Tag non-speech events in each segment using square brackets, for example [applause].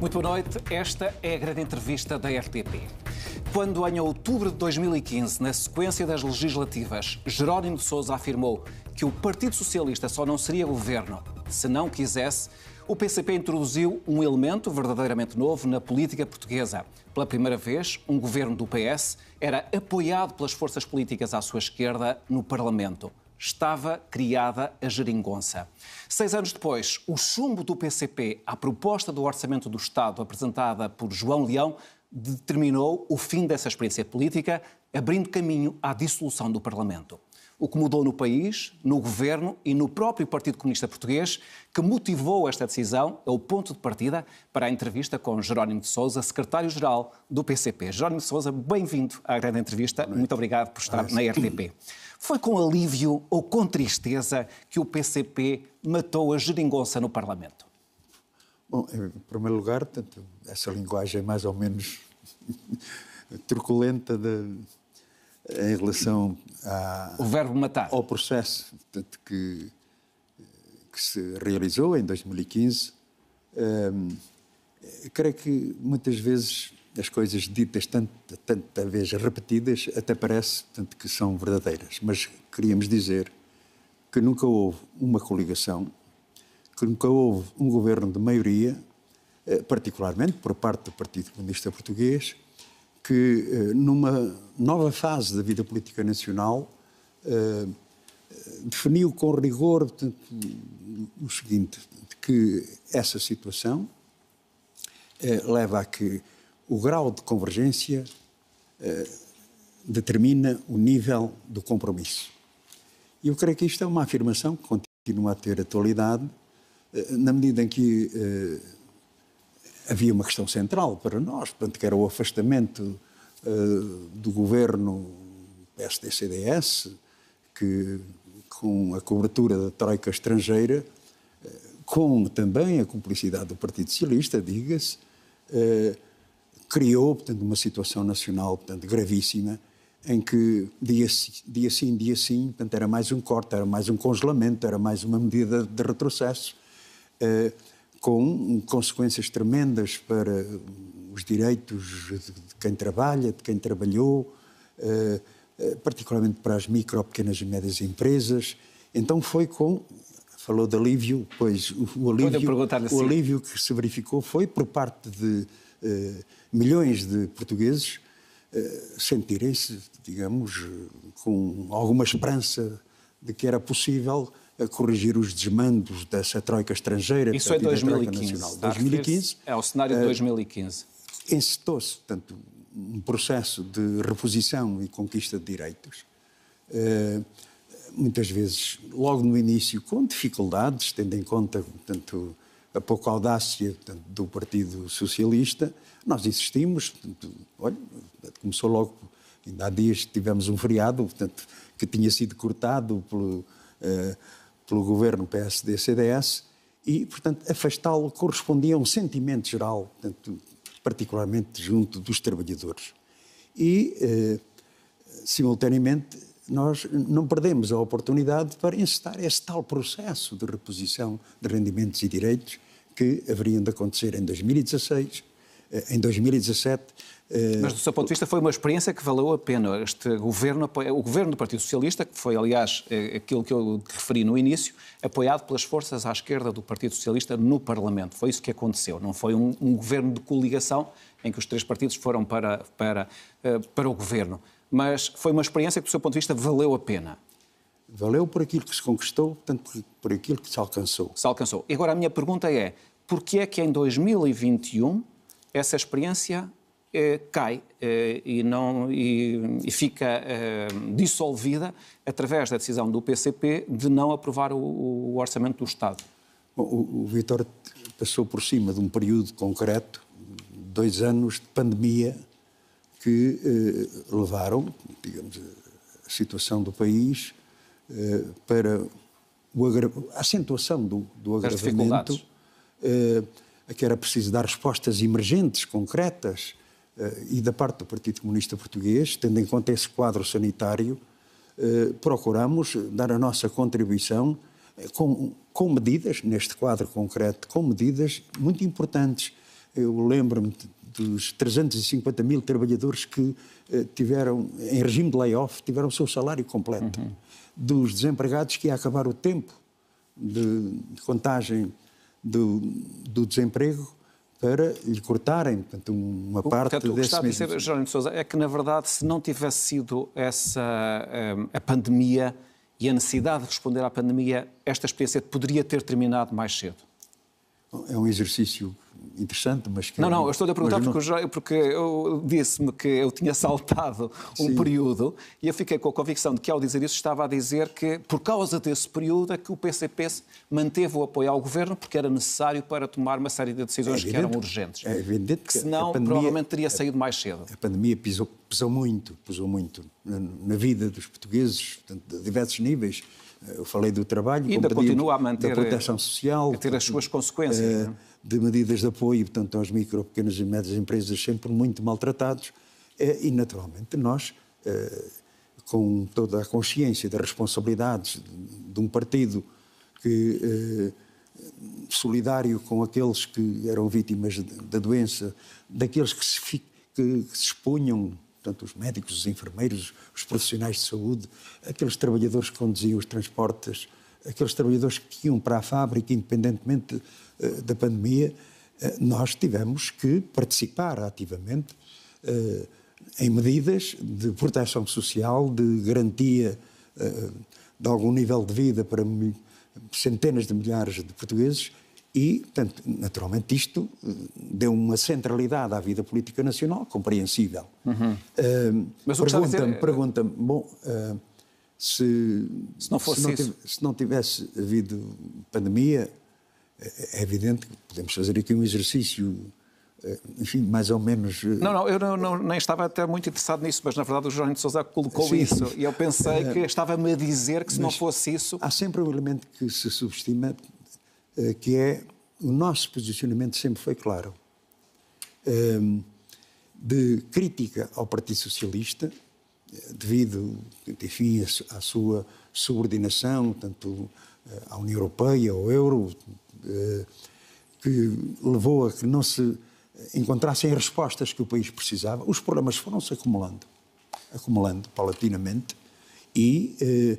Muito boa noite. Esta é a grande entrevista da RTP. Quando, em outubro de 2015, na sequência das legislativas, Jerónimo de Souza afirmou que o Partido Socialista só não seria governo se não quisesse, o PCP introduziu um elemento verdadeiramente novo na política portuguesa. Pela primeira vez, um governo do PS era apoiado pelas forças políticas à sua esquerda no Parlamento estava criada a geringonça. Seis anos depois, o chumbo do PCP à proposta do Orçamento do Estado apresentada por João Leão determinou o fim dessa experiência política, abrindo caminho à dissolução do Parlamento. O que mudou no país, no governo e no próprio Partido Comunista Português, que motivou esta decisão, é o ponto de partida para a entrevista com Jerónimo de Souza, secretário-geral do PCP. Jerónimo de Souza, bem-vindo à grande entrevista. Muito obrigado por estar na RTP. Foi com alívio ou com tristeza que o PCP matou a geringonça no Parlamento? Bom, em primeiro lugar, tanto, essa linguagem mais ou menos [laughs] truculenta de, em relação a, o verbo matar. ao processo tanto que, que se realizou em 2015, hum, creio que muitas vezes as coisas ditas tanta, tanta vez repetidas até parece tanto que são verdadeiras. Mas queríamos dizer que nunca houve uma coligação, que nunca houve um governo de maioria, eh, particularmente por parte do Partido Comunista Português, que eh, numa nova fase da vida política nacional eh, definiu com rigor o seguinte, que essa situação leva a que o grau de convergência eh, determina o nível do compromisso. E eu creio que isto é uma afirmação que continua a ter atualidade, eh, na medida em que eh, havia uma questão central para nós, portanto, que era o afastamento do governo PSD-CDS, que com a cobertura da troika estrangeira, com também a cumplicidade do Partido Socialista, diga-se, criou, portanto, uma situação nacional, portanto, gravíssima, em que dia, dia sim, dia sim, portanto, era mais um corte, era mais um congelamento, era mais uma medida de retrocesso, eh, com consequências tremendas para os direitos de quem trabalha, de quem trabalhou, eh, eh, particularmente para as micro, pequenas e médias empresas. Então foi com falou de alívio, pois o alívio, o assim- alívio que se verificou foi por parte de eh, milhões de portugueses eh, sentirem-se, digamos, com alguma esperança de que era possível eh, corrigir os desmandos dessa troika estrangeira. Isso é 2015. 2015 é o cenário de 2015. Encetou-se, portanto, um processo de reposição e conquista de direitos. muitas vezes, logo no início, com dificuldades, tendo em conta, portanto, a eh, pouca audácia do Partido Socialista, nós insistimos, olha, começou logo, ainda há dias tivemos um feriado, portanto, que tinha sido cortado pelo, eh, pelo governo PSD-CDS, e, portanto, afastá-lo correspondia a um sentimento geral, portanto, particularmente junto dos trabalhadores. E, eh, simultaneamente, nós não perdemos a oportunidade para encetar esse tal processo de reposição de rendimentos e direitos que haveriam de acontecer em 2016, eh, em 2017. Eh, Mas, do seu ponto de vista, foi uma experiência que valeu a pena. Este governo, o governo do Partido Socialista, que foi, aliás, eh, aquilo que eu referi no início, apoiado pelas forças à esquerda do Partido Socialista no Parlamento. Foi isso que aconteceu. Não foi um, um governo de coligação em que os três partidos foram para, para, para o governo mas foi uma experiência que, do seu ponto de vista, valeu a pena. Valeu por aquilo que se conquistou, tanto por aquilo que se alcançou. Se alcançou. E agora a minha pergunta é: que é que em 2021 essa experiência eh, cai eh, e, não, e, e fica eh, dissolvida através da decisão do PCP de não aprovar o, o orçamento do Estado? Bom, o, o Vitor passou por cima de um período concreto, dois anos de pandemia que eh, levaram, digamos, a situação do país eh, para agra... a acentuação do, do agravamento, eh, a que era preciso dar respostas emergentes, concretas, eh, e da parte do Partido Comunista Português, tendo em conta esse quadro sanitário, eh, procuramos dar a nossa contribuição eh, com, com medidas, neste quadro concreto, com medidas muito importantes. Eu lembro-me dos 350 mil trabalhadores que eh, tiveram, em regime de layoff, tiveram o seu salário completo. Uhum. Dos desempregados que ia acabar o tempo de contagem do, do desemprego para lhe cortarem portanto, uma parte portanto, o que está a dizer, Jorge de Sousa, é que, na verdade, se não tivesse sido essa eh, a pandemia e a necessidade de responder à pandemia, esta experiência poderia ter terminado mais cedo. É um exercício interessante, mas que... Não, não, eu estou a perguntar porque, não... eu, porque eu disse-me que eu tinha [laughs] saltado um Sim. período e eu fiquei com a convicção de que ao dizer isso estava a dizer que por causa desse período é que o PCP manteve o apoio ao Governo porque era necessário para tomar uma série de decisões é evidente, que eram urgentes. É evidente que senão pandemia, provavelmente teria saído mais cedo. A pandemia pisou, pesou muito, pesou muito na vida dos portugueses, portanto, diversos níveis. Eu falei do trabalho, e ainda continua a manter da proteção social, a ter as suas consequências. Uh, de medidas de apoio, portanto, aos micro, pequenas e médias empresas sempre muito maltratados é, e, naturalmente, nós, eh, com toda a consciência das responsabilidades de um partido que eh, solidário com aqueles que eram vítimas da doença, daqueles que se, que se expunham portanto, os médicos, os enfermeiros, os profissionais de saúde, aqueles trabalhadores que conduziam os transportes, aqueles trabalhadores que iam para a fábrica, independentemente eh, da pandemia, eh, nós tivemos que participar ativamente eh, em medidas de proteção social, de garantia de algum nível de vida para centenas de milhares de portugueses e, portanto, naturalmente isto deu uma centralidade à vida política nacional compreensível. Uhum. Uh, Mas o pergunta-me, dizer... É- pergunta bom, uh, se, se, não fosse se não, tivesse, se não tivesse havido pandemia, é, é evidente que podemos fazer aqui um exercício eh, enfim, mais ou menos. Eh, não, não, eu não, não, nem estava até muito interessado nisso, mas na verdade o Jorge de Souza colocou Sim. isso e eu pensei eh, que estava-me a dizer que se mas não fosse isso. Há sempre um elemento que se subestima, que é o nosso posicionamento sempre foi claro. Ehm, de crítica ao Partido Socialista, devido, enfim, à sua subordinação, tanto à União Europeia, ao euro, eh, que levou a que não se encontrassem respostas que o país precisava, os problemas foram-se acumulando, acumulando paulatinamente, e eh,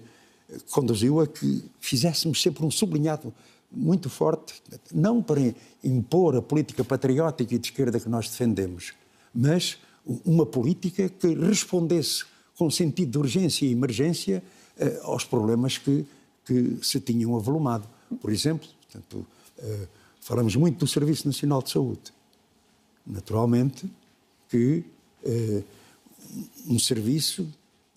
conduziu a que fizéssemos sempre um sublinhado muito forte, não para impor a política patriótica e de esquerda que nós defendemos, mas uma política que respondesse com sentido de urgência e emergência eh, aos problemas que, que se tinham avolumado. Por exemplo, Portanto, eh, falamos muito do Serviço Nacional de Saúde. Naturalmente que eh, um serviço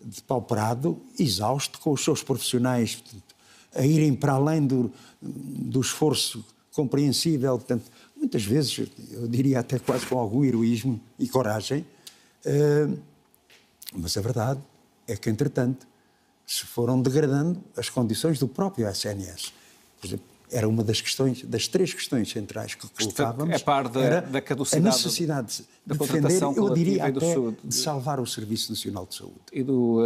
depauperado, exausto, com os seus profissionais portanto, a irem para além do, do esforço compreensível, portanto, muitas vezes, eu diria até quase com algum heroísmo e coragem, eh, mas a verdade é que, entretanto, se foram degradando as condições do próprio SNS. Por exemplo, era uma das questões, das três questões centrais que colocávamos. É par da, era da caducidade. A necessidade de defender, eu diria até, do, de salvar o Serviço Nacional de Saúde. E do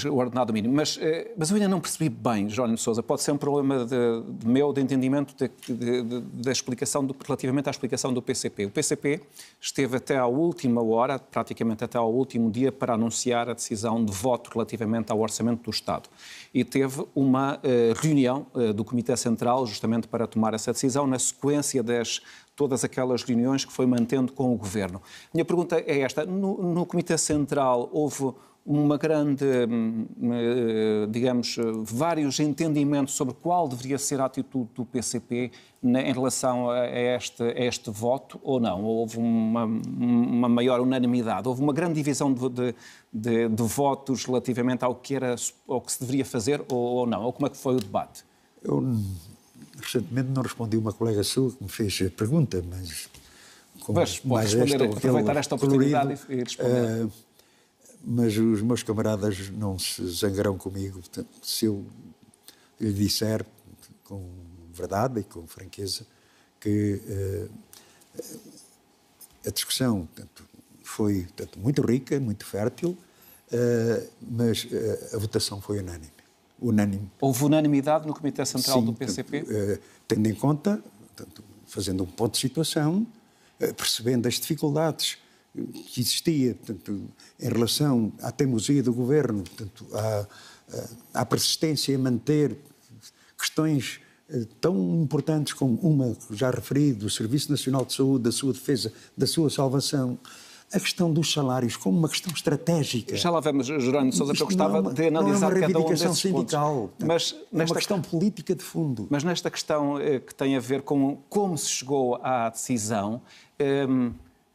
uh, ordenado mínimo. Mas, uh, mas eu ainda não percebi bem, Jónio Sousa, pode ser um problema de, de meu, de entendimento da explicação, do, relativamente à explicação do PCP. O PCP esteve até à última hora, praticamente até ao último dia, para anunciar a decisão de voto relativamente ao Orçamento do Estado. E teve uma uh, reunião do Comitê Central, justamente para tomar essa decisão, na sequência das todas aquelas reuniões que foi mantendo com o Governo. Minha pergunta é esta: no, no Comitê Central houve uma grande, hum, eh, digamos, vários entendimentos sobre qual deveria ser a atitude do PCP em relação a este, a este voto ou não? Houve uma, uma, maior unanimidade? Houve uma grande divisão de, de, de, de, votos relativamente ao que, era, ao que se deveria fazer ou, ou não? Ou como é que foi o debate? Eu recentemente não respondi uma colega sua que me fez a pergunta, mas. Como, mas pode responder, esta, aproveitar esta oportunidade colorido, e responder. Uh, mas os meus camaradas não se zangarão comigo. Portanto, se eu lhe disser com verdade e com franqueza que uh, a discussão portanto, foi portanto, muito rica, muito fértil, uh, mas a votação foi unânime unânime. Houve unanimidade no Comitê Central Sim, do PCP? Eh, tendo em conta, portanto, fazendo um ponto de situação, eh, percebendo as dificuldades que existia portanto, em relação à teimosia do governo, portanto, à, eh, à persistência em manter questões tão importantes como uma já referido, do Serviço Nacional de Saúde, da sua defesa, da sua salvação, a questão dos salários como uma questão estratégica. Já lá vemos, Jerónimo Sousa, que eu gostava de analisar é cada um desses sindical, pontos. Mas é nesta questão política de fundo. Mas nesta questão eh, que tem a ver com como se chegou à decisão, ehm,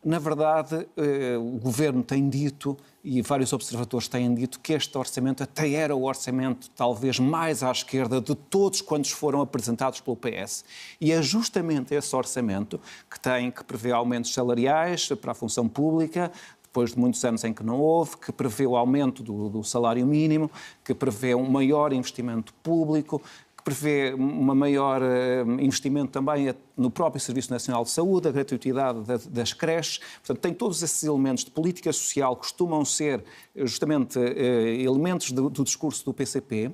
na verdade, eh, o governo tem dito e vários observadores têm dito que este orçamento até era o orçamento talvez mais à esquerda de todos quantos foram apresentados pelo PS. E é justamente esse orçamento que tem que prevê aumentos salariais para a função pública, depois de muitos anos em que não houve, que prevê o aumento do, do, salário mínimo, que prevê um maior investimento público, prevê um maior eh, investimento também no próprio Serviço Nacional de Saúde, a gratuitidade das creches. Portanto, tem todos esses elementos de política social que costumam ser eh, justamente eh, elementos do, do discurso do PCP,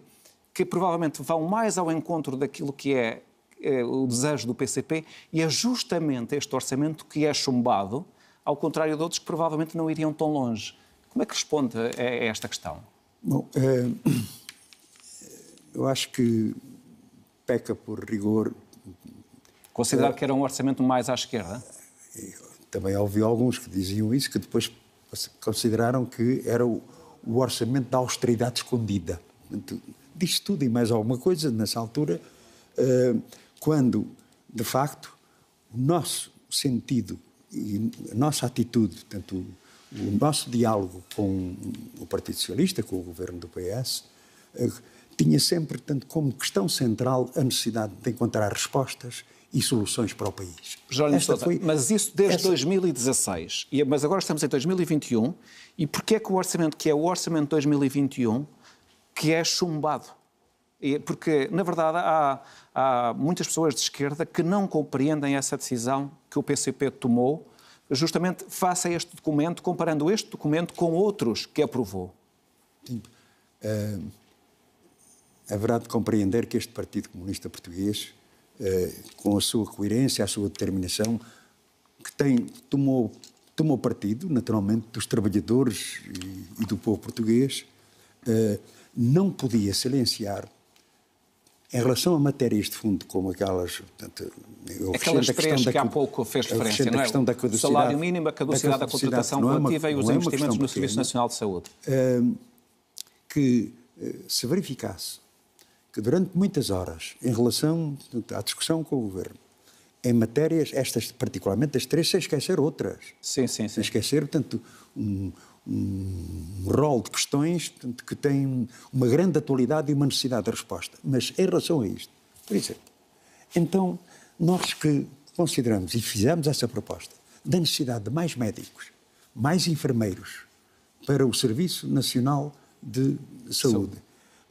que provavelmente vão mais ao encontro daquilo que é o desejo do PCP e é justamente este orçamento que é chumbado, ao contrário de outros que provavelmente não iriam tão longe. Como é que responde a esta questão? Bom, é... [coughs] eu acho que peca por rigor. considerado que era um orçamento mais à esquerda? Também ouvi alguns que diziam isso, que depois consideraram que era o, orçamento da austeridade escondida. Diz tudo e mais alguma coisa nessa altura, eh, quando, de facto, o nosso sentido e a nossa atitude, tanto o nosso diálogo com o Partido Socialista, com o governo do PS, eh, tinha sempre, tanto como questão central a necessidade de encontrar respostas e soluções para o país. Jorge Sousa, foi... mas isso desde esta... 2016, mas agora estamos em 2021, e porquê é que o orçamento, que é o orçamento de 2021, que é chumbado? Porque, na verdade, há, há muitas pessoas de esquerda que não compreendem essa decisão que o PCP tomou, justamente face a este documento, comparando este documento com outros que aprovou. Sim. Uh haverá de compreender que este Partido Comunista Português, eh, com a sua coerência, a sua determinação, que tem, tomou, tomou partido, naturalmente, dos trabalhadores e, do povo português, eh, não podia silenciar em relação a matérias de fundo, como aquelas. Portanto, aquelas três da, que há pouco fez referência, não é? Questão da o salário mínimo, a caducidade da, caducidade da contratação coletiva é e os é investimentos no Serviço Nacional de Saúde. Que eh, se verificasse durante muitas horas em relação à discussão com o governo. Em matérias, estas particularmente, as três, sem esquecer outras. Sim, sim, sim. Sem esquecer, portanto, um, um rol de questões portanto, que tem uma grande atualidade e uma necessidade de resposta. Mas em relação a isto, por exemplo, então, nós que consideramos e fizemos essa proposta da necessidade de mais médicos, mais enfermeiros para o Serviço Nacional de Saúde. Saúde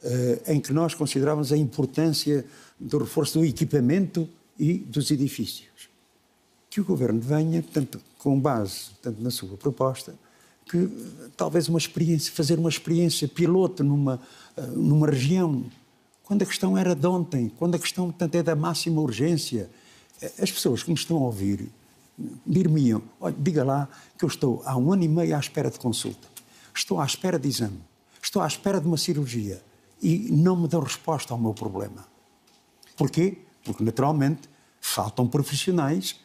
eh, em que nós considerávamos a importância do reforço do equipamento e dos edifícios. Que o governo venha, portanto, com base portanto, na sua proposta, que eh, talvez uma experiência, fazer uma experiência piloto numa, eh, numa região, quando a questão era de ontem, quando a questão, portanto, é da máxima urgência. As pessoas que me estão a ouvir dir-me-iam, diga lá que eu estou há um ano e meio à espera de consulta, estou à espera de exame, estou à espera de uma cirurgia, e não me deu resposta ao meu problema. Porquê? Porque, naturalmente, faltam profissionais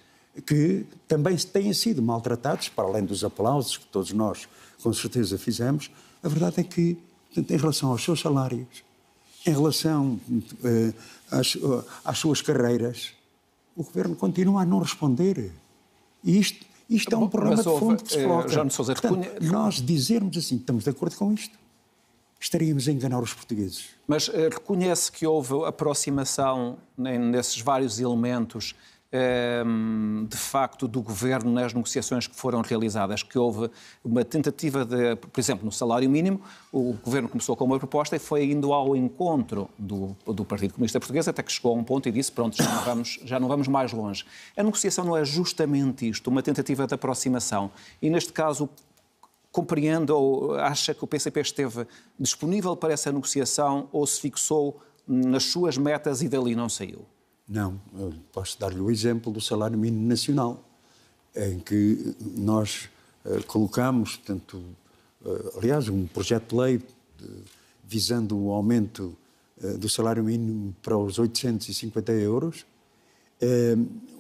que também têm sido maltratados, para além dos aplausos que todos nós, com certeza, fizemos. A verdade é que, portanto, em relação aos seus salários, em relação eh, às, eh, às, suas carreiras, o governo continua a não responder. E isto, isto é um problema de fundo que se coloca. Eh, portanto, Nós dizermos assim, estamos de acordo com isto estaríamos a enganar os portugueses. Mas eh, reconhece que houve aproximação né, nesses vários elementos, ehm, de facto, do governo nas negociações que foram realizadas, que houve uma tentativa de, por exemplo, no salário mínimo, o governo começou com uma proposta e foi indo ao encontro do, do Partido Comunista Português até que chegou a um ponto e disse: pronto, já não, vamos, já não vamos mais longe. A negociação não é justamente isto, uma tentativa de aproximação. E neste caso, compreende ou acha que o PCP esteve disponível para essa negociação ou se fixou nas suas metas e dali não saiu? Não, posso dar-lhe o exemplo do salário mínimo nacional, em que nós eh, colocamos, portanto, eh, aliás, um projeto de lei visando o aumento eh, do salário mínimo para os 850 euros.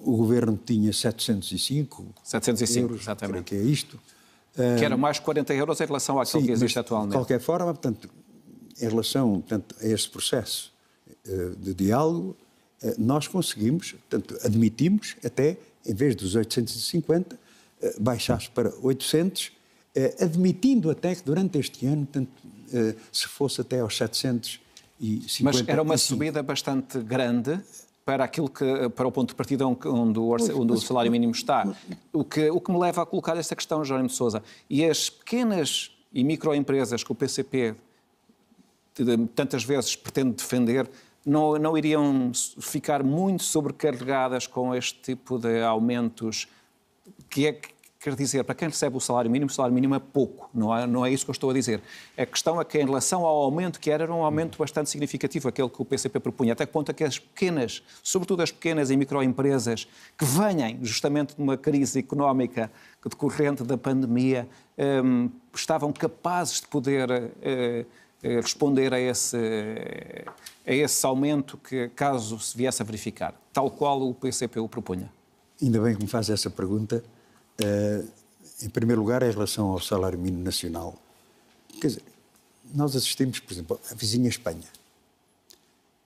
o governo tinha 705, 705 euros, exatamente. que é isto. Que era mais 40 euros em relação àquilo Sim, que existe mas, atualmente. De qualquer forma, portanto, em relação portanto, a este processo eh, de diálogo, eh, nós conseguimos, portanto, admitimos até, em vez dos 850, eh, baixar para 800, admitindo até que durante este ano, portanto, se fosse até aos 750. Mas era uma subida bastante grande para, aquilo que, para o ponto de partida onde o, orça, onde o salário mínimo está. O que, o que me leva a colocar esta questão, Jorge de Sousa. E as pequenas e microempresas que o PCP tantas vezes pretende defender, não, não iriam ficar muito sobrecarregadas com este tipo de aumentos que é que quer dizer, para quem recebe o salário mínimo, o salário mínimo é pouco, não é, não é isso que eu estou a dizer. A questão é que, em relação ao aumento que era, era um aumento bastante significativo, aquele que o PCP propunha, até que ponto é que as pequenas, sobretudo as pequenas e microempresas, que venham justamente de uma crise económica decorrente da pandemia, um, estavam capazes de poder uh, responder a esse, a esse aumento que, caso se viesse a verificar, tal qual o PCP o propunha. Ainda bem que me faz essa pergunta, eh, em primeiro lugar, em relação ao salário mínimo nacional. Quer dizer, nós assistimos, por exemplo, à vizinha Espanha,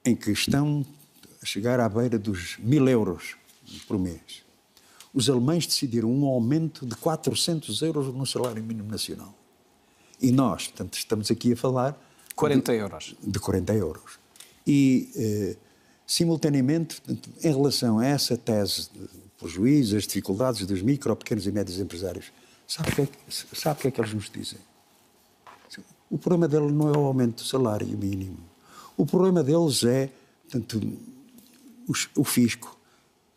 em que estão a chegar à beira dos mil euros por mês. Os alemães decidiram um aumento de 400 euros no salário mínimo nacional. E nós, portanto, estamos aqui a falar. 40 de, euros. De 40 euros. E, eh, simultaneamente, em relação a essa tese os juízes, as dificuldades dos micro, pequenos e médios empresários. Sabe o que, é, sabe o que é que eles nos dizem? O problema deles não é o aumento do salário mínimo. O problema deles é portanto, o fisco,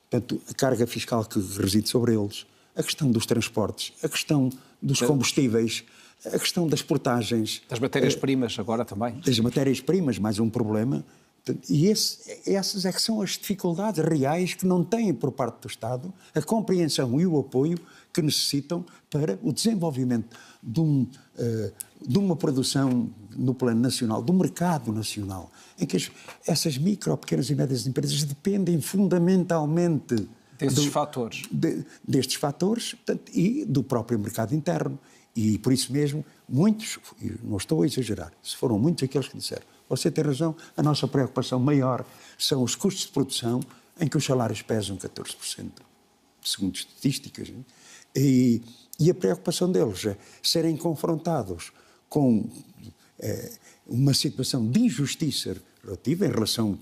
portanto, a carga fiscal que reside sobre eles, a questão dos transportes, a questão dos combustíveis, a questão das portagens. Das matérias-primas, eh, agora também. Das matérias-primas, mais um problema. E esse, essas é que são as dificuldades reais que não têm por parte do Estado a compreensão e o apoio que necessitam para o desenvolvimento de, um, eh, de uma produção no plano nacional, do mercado nacional, em que as, essas micro, pequenas e médias empresas dependem fundamentalmente desses do, fatores. De, destes fatores portanto, e do próprio mercado interno. E por isso mesmo, muitos, não estou a exagerar, se foram muitos aqueles que disseram você tem razão, a nossa preocupação maior são os custos de produção, em que os salários pesam 14%, segundo estatísticas, né? e, e a preocupação deles é serem confrontados com é, uma situação de injustiça relativa em relação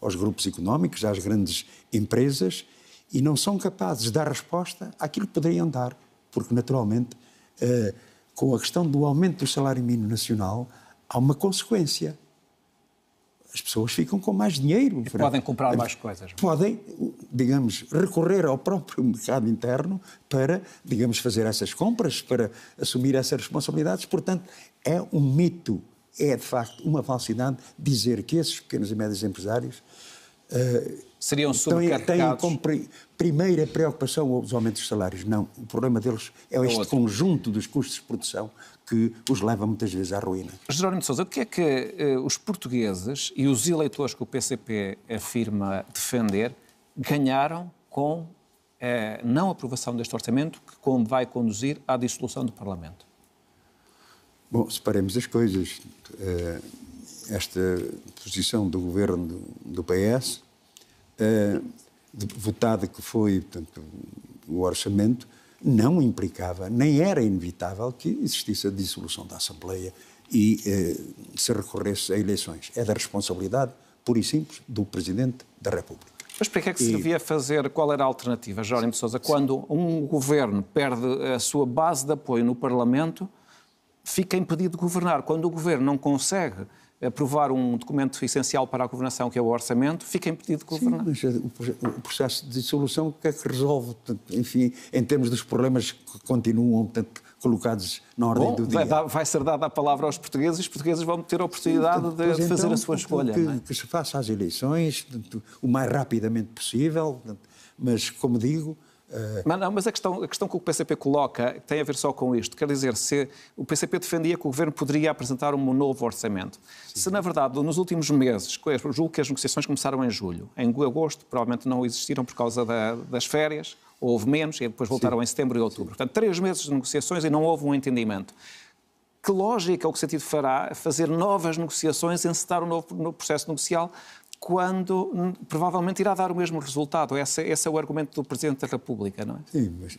aos grupos económicos, às grandes empresas, e não são capazes de dar resposta àquilo que poderiam dar, porque naturalmente. É, com a questão do aumento do salário mínimo nacional, há uma consequência as pessoas ficam com mais dinheiro. E podem comprar mais coisas. Podem, digamos, recorrer ao próprio [laughs] mercado interno para, digamos, fazer essas compras, para assumir essas responsabilidades. Portanto, é um mito, é de facto uma falsidade dizer que esses pequenos e médios empresários uh, seriam sobrecarregados. Têm como pri primeira preocupação os aumentos dos salários. Não, o problema deles é, é este conjunto dos custos de produção que os leva muitas vezes à ruína. Jerónimo de Sousa, o que é que uh, os portugueses e os eleitores que o PCP afirma defender ganharam com uh, não aprovação deste orçamento que vai conduzir à dissolução do Parlamento? Bom, separemos as coisas. Uh, esta posição do governo do, do PS, votada que foi portanto, o orçamento, não implicava, nem era inevitável que existisse a dissolução da Assembleia e eh, se recorresse a eleições. É da responsabilidade, pura e simples, do Presidente da República. Mas para que é que e... se devia fazer? Qual era a alternativa, Jorge Sousa? Quando um governo perde a sua base de apoio no Parlamento, fica impedido de governar. Quando o governo não consegue aprovar um documento essencial para a governação, que é o orçamento, fica impedido de governar. Sim, é, o processo de dissolução, o que é que resolve, enfim, em termos dos problemas que continuam, portanto, colocados na ordem Bom, do dia. Vai, vai, ser dada a palavra aos portugueses, os portugueses vão ter a oportunidade Sim, portanto, de, então, fazer a então, sua escolha. Que, é? que se faça as eleições portanto, o mais rapidamente possível, portanto, mas, como digo, eh, mas, não, mas a questão, a questão que o PCP coloca tem a ver só com isto. Quer dizer, se o PCP defendia que o governo poderia apresentar um novo orçamento. Sim. Se, na verdade, nos últimos meses, julgo que as negociações começaram em julho, em agosto provavelmente não existiram por causa da, das férias, houve menos, e depois voltaram Sim. em setembro e outubro. Sim. Portanto, três meses de negociações e não houve um entendimento que lógica ou que sentido fará fazer novas negociações, encetar um novo processo negocial, quando hum, provavelmente irá dar o mesmo resultado. Esse, esse é o argumento do Presidente da República, não é? Sim, mas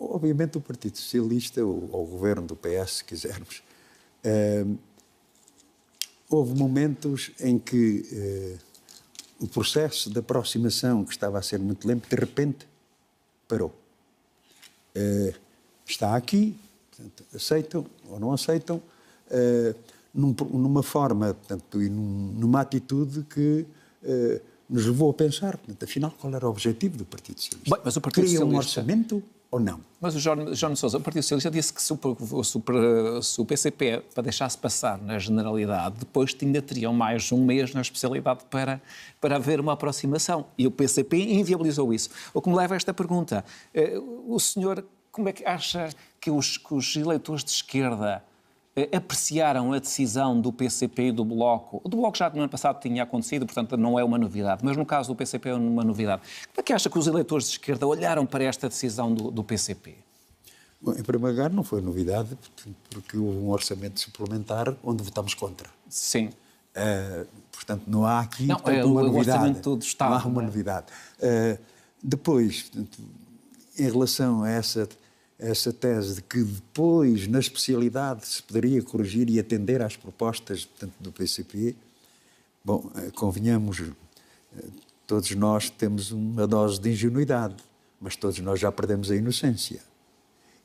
obviamente o Partido Socialista, ou, ou o governo do PS, se quisermos, hum, houve momentos em que hum, o processo de aproximação, que estava a ser muito lento, de repente parou. está aqui, portanto, aceitam ou não aceitam num, numa forma portanto, e num, numa atitude que eh, nos levou a pensar, portanto, afinal, qual era o objetivo do Partido Socialista? Bem, mas o Partido Cria Socialista... um orçamento ou não? Mas o Jorge, Jorge Sousa, o Partido Socialista disse que se o, se o PCP para deixasse passar na generalidade, depois ainda teriam mais um mês na especialidade para, para haver uma aproximação. E o PCP inviabilizou isso. O que me leva a esta pergunta. Eh, o senhor, como é que acha que os, que os eleitores de esquerda eh, apreciaram a decisão do PCP e do Bloco. O do Bloco já no ano passado tinha acontecido, portanto não é uma novidade, mas no caso do PCP é uma novidade. Como é que acha que os eleitores de esquerda olharam para esta decisão do, do PCP? Bom, em primeiro lugar, não foi novidade, porque houve um orçamento suplementar onde votámos contra. Sim. Uh, portanto, não há aqui não, portanto, é uma, é novidade. Estado, não há uma é? novidade. Não uma novidade. depois, portanto, em relação a essa essa tese de que depois, na especialidade, se poderia corrigir e atender às propostas portanto, do PCP, bom, eh, convenhamos, eh, todos nós temos uma dose de ingenuidade, mas todos nós já perdemos a inocência.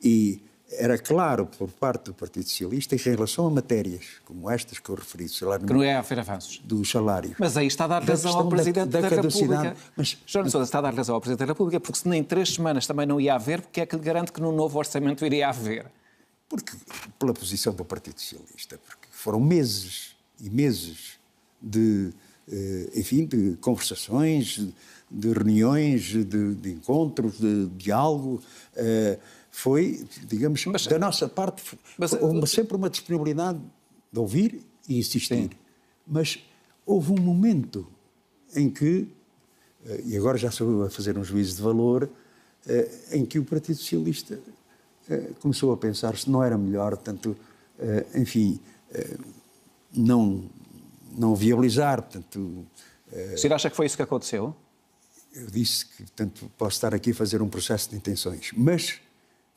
E era claro por parte do Partido Socialista em relação a matérias como estas que eu referi, salário que não é haver avanços do salário. Mas aí está a dar razão ao Presidente da, da, da República. Mas, Jorge Sousa está a dar razão ao Presidente da República, porque se nem três semanas também não ia haver, porque é que lhe garante que no novo orçamento iria haver? Porque pela posição do Partido Socialista, porque foram meses e meses de, eh, enfim, de conversações, de reuniões, de, de encontros, de diálogo. Uh, foi, digamos, mas, da nossa parte, mas, eh, sempre uma disponibilidade de ouvir e insistir. Sim. Mas houve um momento em que, eh, e agora já sou a fazer um juízo de valor, eh, em que o Partido Socialista começou a pensar se não era melhor, tanto, enfim, não, não viabilizar, tanto... O senhor acha que foi isso que aconteceu? Eu disse que, tanto posso estar aqui a fazer um processo de intenções, mas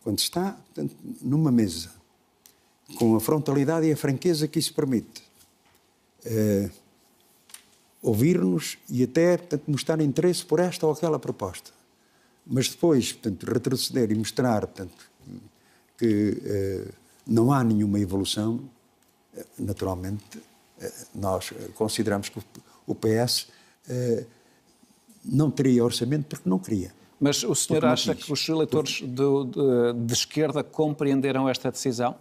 quando está, portanto, numa mesa, com a frontalidade e a franqueza que isso permite, eh, ouvir-nos e até portanto, mostrar interesse por esta ou aquela proposta. Mas depois, portanto, retroceder e mostrar portanto, que eh, não há nenhuma evolução, eh, naturalmente, nós consideramos que o PS não teria orçamento porque não queria. Mas o senhor acha que os eleitores de, de, esquerda compreenderam esta decisão?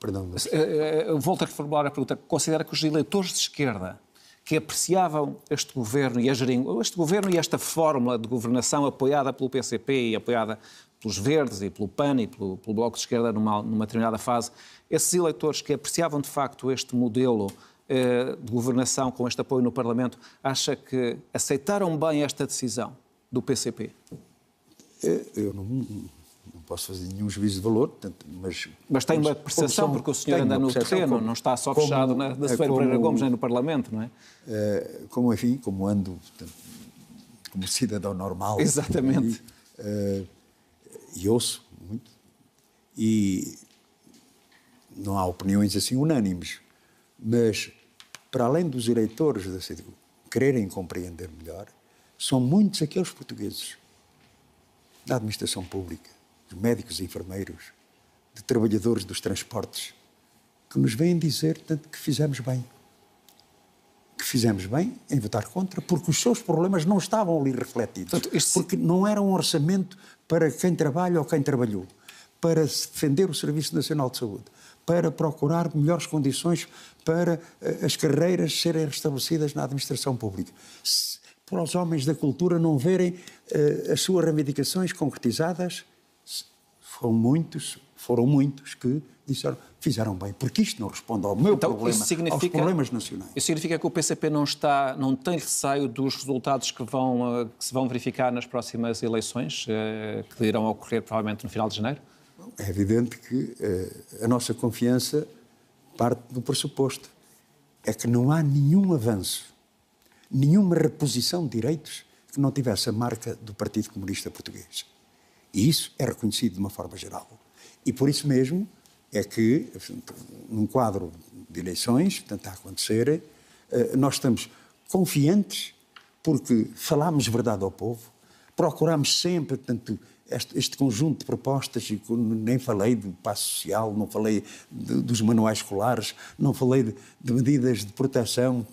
Perdão. Mas... Eh, eh, eh, volto a reformular a pergunta. Considera que os eleitores de esquerda que apreciavam este governo e a geringo, este governo e esta fórmula de governação apoiada pelo PCP e apoiada pelos Verdes e pelo PAN e pelo, pelo Bloco de Esquerda numa, numa, determinada fase, esses eleitores que apreciavam de facto este modelo eh, de governação com este apoio no Parlamento, acha que aceitaram bem esta decisão? do PCP? É, eu não, não posso fazer nenhum juízo de valor, portanto, mas... Mas tem uma percepção, porque o senhor anda no terreno, como, não está só fechado na, na de é Pereira Gomes, nem no Parlamento, não é? é? Como, enfim, como ando, portanto, como cidadão normal. [laughs] Exatamente. E, eh, e ouço muito. E não há opiniões assim unânimes, mas para além dos eleitores da CDU quererem compreender melhor, são muitos aqueles portugueses da administração pública, de médicos e enfermeiros, de trabalhadores dos transportes, que nos vêm dizer tanto que fizemos bem. Que fizemos bem em votar contra, porque os seus problemas não estavam ali refletidos. Portanto, este... Porque não era um orçamento para quem trabalha ou quem trabalhou, para defender o Serviço Nacional de Saúde, para procurar melhores condições para eh, as carreiras serem restabelecidas na administração pública. Se para os homens da cultura não verem uh, as suas reivindicações concretizadas? Foram muitos, foram muitos que disseram fizeram bem, porque isto não responde ao meu então, problema, aos problemas nacionais. Isso significa que o PCP não está, não tem receio dos resultados que, vão, eh, que se vão verificar nas próximas eleições, eh, que irão ocorrer provavelmente no final de janeiro? É evidente que a nossa confiança parte do pressuposto é que não há nenhum avanço nenhuma reposição de direitos que não tivesse a marca do Partido Comunista Português. E isso é reconhecido de uma forma geral. E por isso mesmo é que, num quadro de eleições, tanto a acontecer, eh, nós estamos confiantes porque falámos verdade ao povo, procurámos sempre, tanto este, conjunto de propostas, e nem falei do passo social, não falei dos manuais escolares, não falei de, de medidas de proteção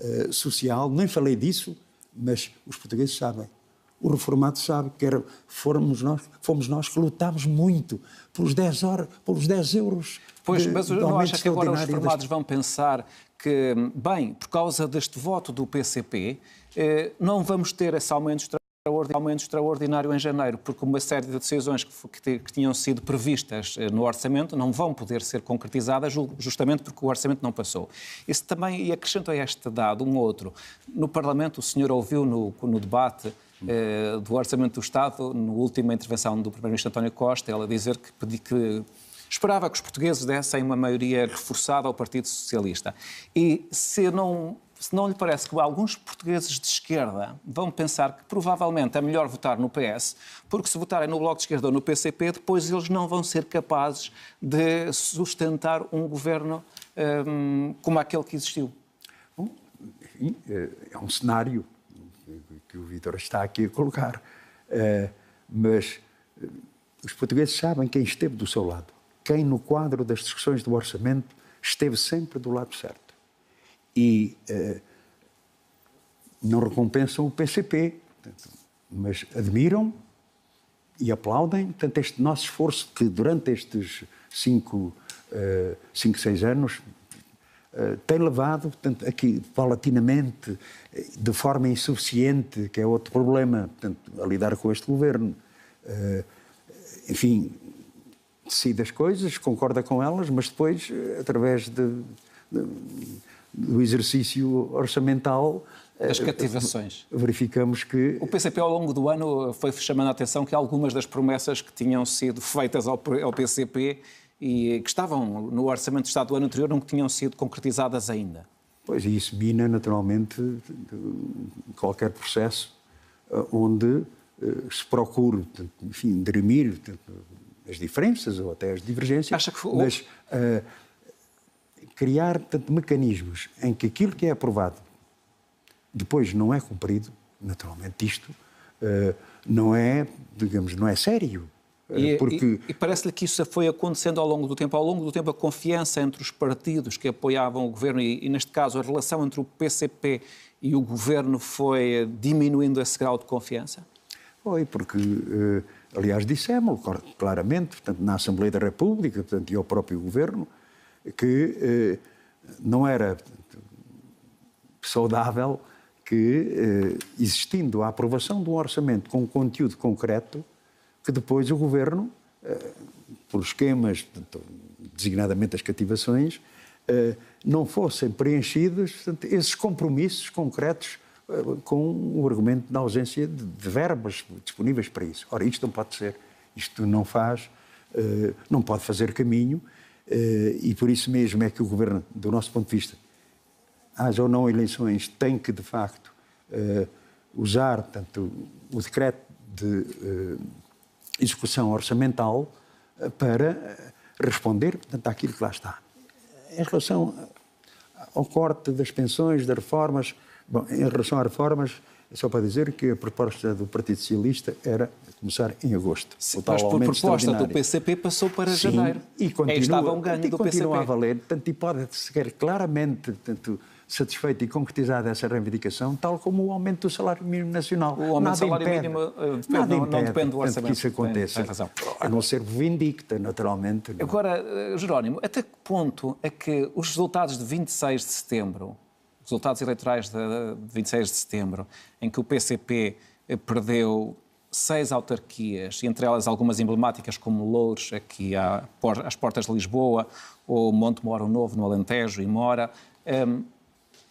eh, social, nem falei disso, mas os portugueses sabem. O reformado sabe que era, fomos, nós, fomos nós que lutámos muito pelos 10, horas, pelos 10 euros. Pois, de, mas de não acha que agora os reformados deste... vão pensar que, bem, por causa deste voto do PCP, eh, não vamos ter esse aumento aumento extraordinário em janeiro, porque uma série de decisões que, tinham sido previstas eh, no orçamento não vão poder ser concretizadas, justamente porque o orçamento não passou. Isso também, e acrescento a este dado um outro. No Parlamento, o senhor ouviu no, no debate eh, do Orçamento do Estado, na última intervenção do Primeiro-Ministro António Costa, ela dizer que, pedi, que esperava que os portugueses dessem uma maioria reforçada ao Partido Socialista. E se não se não lhe parece que alguns portugueses de esquerda vão pensar que provavelmente é melhor votar no PS, porque se votarem no Bloco de Esquerda ou no PCP, depois eles não vão ser capazes de sustentar um governo hum, como aquele que existiu. Bom, eh, é um cenário que o Vitor está aqui a colocar, eh, mas eh, os portugueses sabem quem esteve do seu lado, quem no quadro das discussões do orçamento esteve sempre do lado certo e eh, não recompensam o PCP, mas admiram e aplaudem tanto este nosso esforço que durante estes cinco, eh, cinco seis anos eh, tem levado portanto, aqui paulatinamente, de forma insuficiente, que é outro problema, portanto, a lidar com este governo. enfim, decide as coisas, concorda com elas, mas depois, através de, de do exercício orçamental. Eh, das cativações. Verificamos que. O PCP, ao longo do ano, foi chamando a atenção que algumas das promessas que tinham sido feitas ao PCP e que estavam no Orçamento de Estado do ano anterior não tinham sido concretizadas ainda. Pois, e isso mina, naturalmente, qualquer processo eh, onde eh, se procura, enfim, derimir as diferenças ou até as divergências. Acha que foi... Mas, uh, criar mecanismos em que aquilo que é aprovado depois não é cumprido, naturalmente isto eh, não é, digamos, não é sério. Eh, e, porque... e, e parece-lhe que isso foi acontecendo ao longo do tempo. Ao longo do tempo, a confiança entre os partidos que apoiavam o governo e, e neste caso, a relação entre o PCP e o governo foi diminuindo esse grau de confiança? Foi, porque, eh, aliás, dissemos claramente, portanto, na Assembleia da República portanto, e ao próprio governo, que eh, não era saudável que, eh, existindo a aprovação de um orçamento com conteúdo concreto, que depois o governo, eh, por esquemas, designadamente as cativações, não fossem preenchidos portanto, esses compromissos concretos com o argumento da ausência de verbas disponíveis para isso. Ora, isto não pode ser, isto não faz, não pode fazer caminho eh, e por isso mesmo é que o governo, do nosso ponto de vista, haja ou não eleições, tem que, de facto, eh, usar tanto o decreto de eh, execução orçamental para responder, portanto, àquilo que lá está. Em relação ao corte das pensões, das reformas, Bom, em relação às reformas, é só para dizer que a proposta do Partido Socialista era começar em agosto. Sim, mas por proposta do PCP passou para Sim, janeiro. E é, continua, um ganho e do continua PCP. a valer. Tanto e pode ser claramente tanto satisfeita e concretizada essa reivindicação, tal como o aumento do salário mínimo nacional. O aumento do salário impede, mínimo eh, nada não, impede, não depende do orçamento. que isso aconteça. Tem, razão. A não ser vindicta, naturalmente. Não. É? Agora, eh, Jerónimo, até que ponto é que os resultados de 26 de setembro resultados eleitorais de, 26 de setembro, em que o PCP eh, perdeu seis autarquias, entre elas algumas emblemáticas como Louros, aqui às portas de Lisboa, ou Monte Moro Novo, no Alentejo e Mora, um, ehm,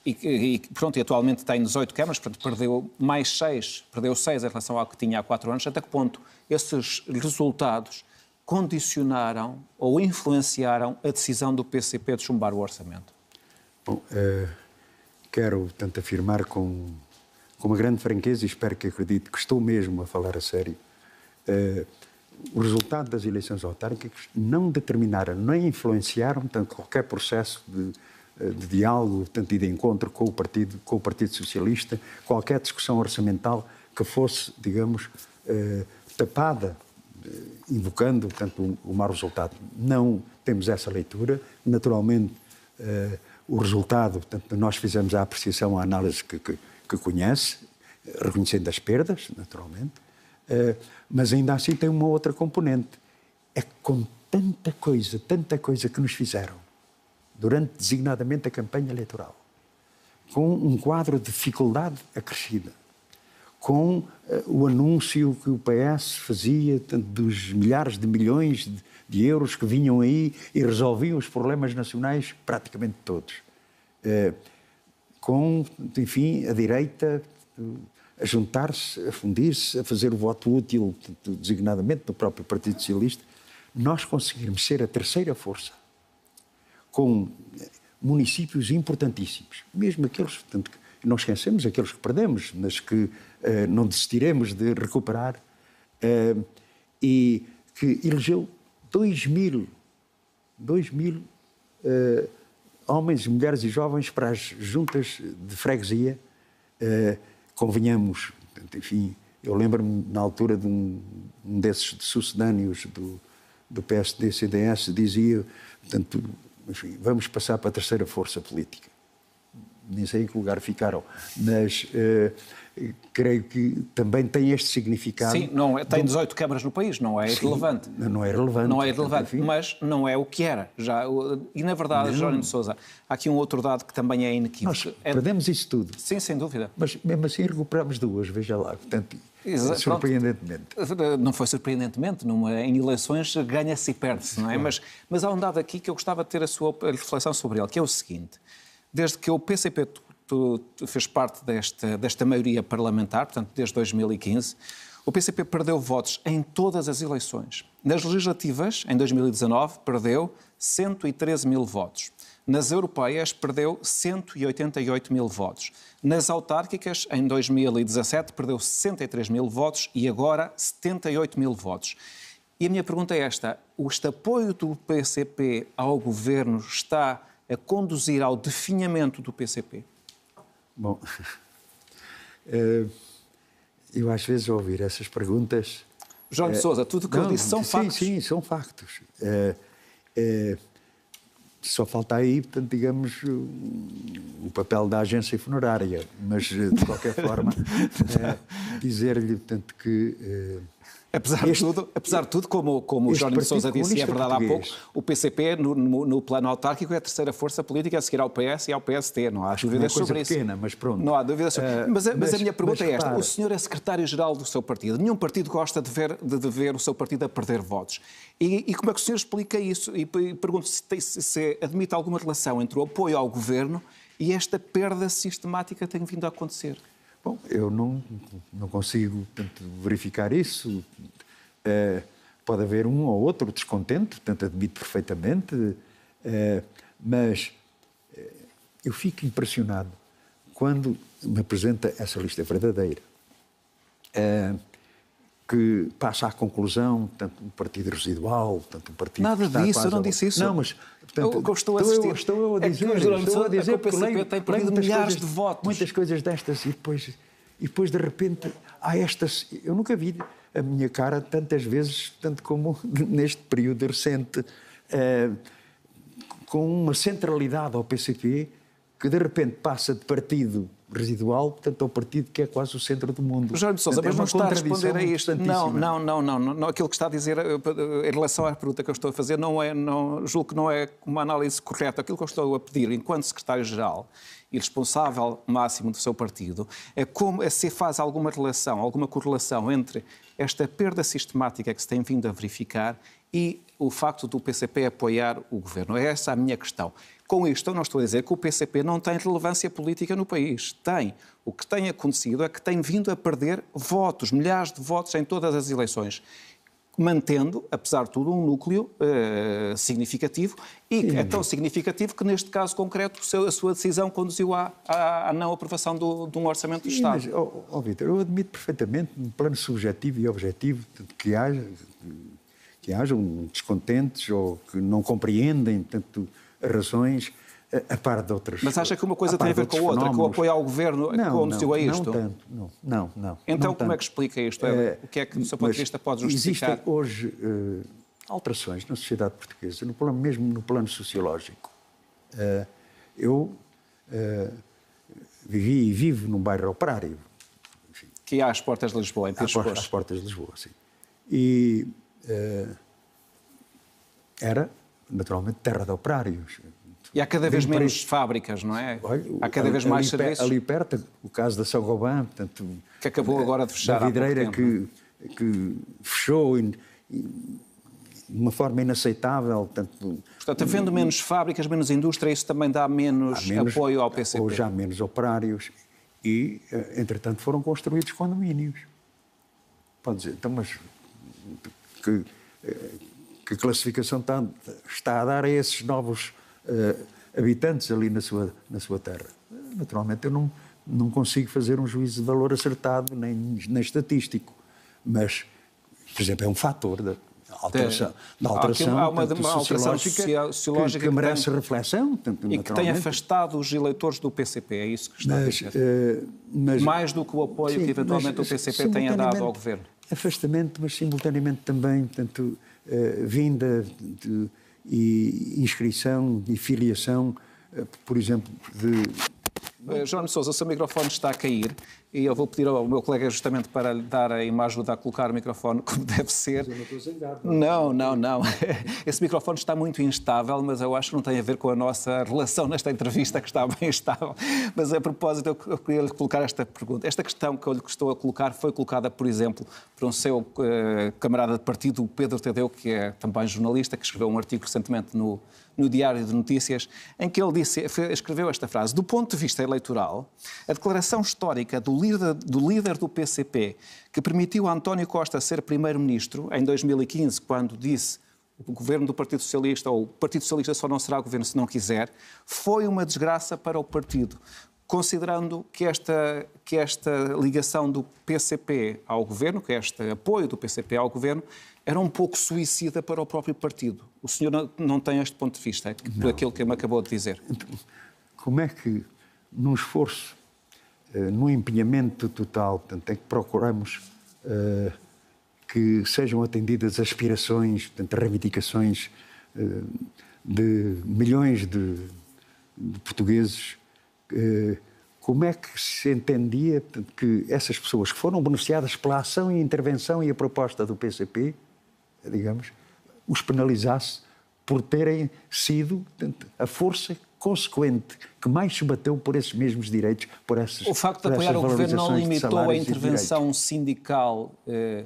e, e, pronto, e atualmente tem 18 câmaras, portanto, perdeu mais seis, perdeu seis em relação ao que tinha há quatro anos. Até que ponto esses resultados condicionaram ou influenciaram a decisão do PCP de chumbar o orçamento? Bom, uh quero, tanto afirmar com, com uma grande franqueza, e espero que acredite que estou mesmo a falar a sério, uh, o resultado das eleições autárquicas não determinaram, nem influenciaram tanto qualquer processo de, eh, de diálogo, tanto de encontro com o partido, com o Partido Socialista, qualquer discussão orçamental que fosse, digamos, eh, tapada, invocando tanto o mau resultado. Não temos essa leitura, naturalmente o resultado, portanto, nós fizemos a apreciação, a análise que, que, que conhece, reconhecendo as perdas, naturalmente, eh, mas ainda assim tem uma outra componente. É com tanta coisa, tanta coisa que nos fizeram, durante designadamente a campanha eleitoral, com um quadro de dificuldade acrescida, com eh, o anúncio que o PS fazia dos milhares de milhões de, de euros que vinham aí e resolviam os problemas nacionais praticamente todos. Eh, com, enfim, a direita eh, a juntar-se, a fundir-se, a fazer o voto útil, designadamente do próprio Partido Socialista, nós conseguirmos ser a terceira força com municípios importantíssimos, mesmo aqueles portanto, não esquecemos aqueles que perdemos, mas que eh, não desistiremos de recuperar, eh, e que elegeu 2 mil, 2 mil eh, homens, mulheres e jovens para as juntas de freguesia. convenhamos, enfim, eu lembro-me na altura de um, um desses de sucedâneos do, do PSD-CDS dizia, portanto, enfim, vamos passar para a terceira força política nem sei em que lugar ficaram, mas uh, creio que também tem este significado. Sim, não, é, tem do... 18 câmaras no país, não é relevante. Não é relevante. Não é relevante, mas não é o que era. Já, e na verdade, não. Jorge de Souza, há aqui um outro dado que também é inequívoco. Nós é... perdemos isso tudo. Sim, sem dúvida. Mas mesmo assim recuperamos duas, veja lá. Portanto, Surpreendentemente. Pronto, não foi surpreendentemente, numa, em eleições ganha-se e perde-se, não é? Mas, mas há um dado aqui que eu gostava de ter a sua reflexão sobre ele, que é o seguinte desde que o PCP fez parte desta, desta maioria parlamentar, portanto, desde 2015, o PCP perdeu votos em todas as eleições. Nas legislativas, em 2019, perdeu 113 mil votos. Nas europeias, perdeu 188 mil votos. Nas autárquicas, em 2017, perdeu 63 mil votos e agora 78 mil votos. E a minha pergunta é esta: este apoio do PCP ao governo está a conduzir ao definhamento do PCP? Bom, [laughs] eh, eu às vezes ouvir essas perguntas. Jorge é, Sousa, tudo o que não, disse são sim, factos. Sim, são factos. É, é, só falta aí, portanto, digamos, o papel da agência funerária. Mas, de qualquer forma, [laughs] dizer-lhe, portanto, que Apesar, este, de tudo, apesar de tudo, como, como o Jorge Sousa disse, e é verdade português. há pouco, o PCP, no, no, no, plano autárquico, é a terceira força política a seguir ao PS e ao PST. Não há dúvidas sobre isso. Pequena, mas pronto. Não há dúvida sobre isso. Uh, ah, mas, mas, a minha pergunta é esta. Repara. O senhor é secretário-geral do seu partido. Nenhum partido gosta de ver, de ver o seu partido a perder votos. E, e como é que o senhor explica isso? E pergunto se, tem, se, se admite alguma relação entre o apoio ao governo e esta perda sistemática que tem vindo a acontecer. Bom, eu não, não consigo portanto, verificar isso. É, pode haver um ou outro descontente, portanto, admito perfeitamente, é, mas é, eu fico impressionado quando me apresenta essa lista verdadeira que passa à conclusão, tanto um partido residual, tanto um partido. Nada disso, eu não disse isso. Não, mas portanto, eu estou a assistir. Eu, estou eu a dizer, é que eu estou a é dizer, porque leio, tenho perdido milhares coisas, de votos. Muitas coisas destas e depois, e depois de repente há estas. Eu nunca vi a minha cara tantas vezes, tanto como [laughs] neste período recente, eh, com uma centralidade ao PCP que de repente passa de partido residual, portanto, ao partido que é quase o centro do mundo. Jorge Sousa, mas é não está a responder a isto. Não, não, não, não, não. Aquilo que está a dizer eh, eh, em relação à pergunta que eu estou a fazer, não é, não, julgo que não é uma análise correta. Aquilo que eu estou a pedir, enquanto secretário-geral e responsável máximo do seu partido, é como é se faz alguma relação, alguma correlação entre esta perda sistemática que se tem vindo a verificar e o facto do PCP apoiar o governo. É essa a minha questão. Com isto, eu não estou a dizer que o PCP não tem relevância política no país. Tem. O que tem acontecido é que tem vindo a perder votos, milhares de votos em todas as eleições mantendo, apesar de tudo, um núcleo eh, significativo e Sim. é tão significativo que, neste caso concreto, a sua decisão conduziu à, à, à não aprovação do, de um orçamento Sim, do Estado. Mas, oh, oh, Vitor, eu admito perfeitamente, no plano subjetivo e objetivo, que haja, que haja um descontentes ou que não compreendem, portanto, razões a par de outras. Mas acha que uma coisa a tem a ver com a outra, com que o apoio ao governo é não, não, a isto? Não, tanto, não, não. não então, não como tanto. é que explica isto? É, o que é que, do seu ponto de vista, pode justificar? Existem hoje uh, alterações na sociedade portuguesa, no plano, mesmo no plano sociológico. Uh, eu uh, vivi e vivo num bairro operário. Enfim. Que há é às portas de Lisboa, em Às portas de Lisboa, sim. E era naturalmente, terra de operários. E há cada vez menos fábricas, não é? Olha, há cada vez mais ali, serviços. Ali perto, o caso da São Gobain, portanto... Que acabou agora de fechar. Da vidreira que, é? que fechou e, e, de uma forma inaceitável. Portanto, portanto, havendo menos fábricas, menos indústria, isso também dá menos, menos apoio ao PCP. Ou já menos operários. E, eh, entretanto, foram construídos condomínios. Pode dizer, então, mas... Que, eh, que a classificação está, está a dar a esses novos uh, habitantes ali na sua, na sua terra. Naturalmente, eu não, não consigo fazer um juízo de valor acertado, nem, nem estatístico, mas, por exemplo, é um fator da alteração, da alteração, há uma, uma alteração sociológica, que, que, merece tem, reflexão. Tanto, e que tem afastado os eleitores do PCP, é isso que está mas, a dizer? Eh, mas, Mais do que o apoio sim, que eventualmente mas, o PCP tenha dado ao governo. Afastamento, mas simultaneamente também, tanto eh, vinda de, e inscrição e filiação, uh, por exemplo, de João eh, Jorge Souza, o seu microfone está a cair e eu vou pedir ao meu colega justamente para lhe dar a ajuda a colocar o microfone [laughs] como deve ser. É? Não, não, não. [laughs] Esse microfone está muito instável, mas eu acho que não tem a ver com a nossa relação nesta entrevista, que está bem instável. Mas a propósito, eu queria lhe colocar esta pergunta. Esta questão que eu lhe estou a colocar foi colocada, por exemplo, por um seu eh, camarada de partido, o Pedro Tadeu, que é também jornalista, que escreveu um artigo recentemente no no Diário de Notícias, em que ele disse, escreveu esta frase: Do ponto de vista eleitoral, a declaração histórica do líder do, líder do PCP, que permitiu a António Costa ser primeiro-ministro em 2015, quando disse o governo do Partido Socialista, ou o Partido Socialista só não será governo se não quiser, foi uma desgraça para o partido. Considerando que esta, que esta ligação do PCP ao governo, que este apoio do PCP ao governo, era um pouco suicida para o próprio partido. O senhor não, não tem este ponto de vista, por é aquilo que me acabou de dizer. Como é que, num esforço, eh, num empenhamento total, portanto, é que procuramos uh, que sejam atendidas aspirações, portanto, reivindicações uh, de milhões de, de portugueses, uh, como é que se entendia que essas pessoas que foram beneficiadas pela ação e intervenção e a proposta do PCP digamos, os penalizasse por terem sido a força consequente que mais se bateu por esses mesmos direitos, por essas O facto de apoiar o governo não limitou a intervenção sindical. Eh,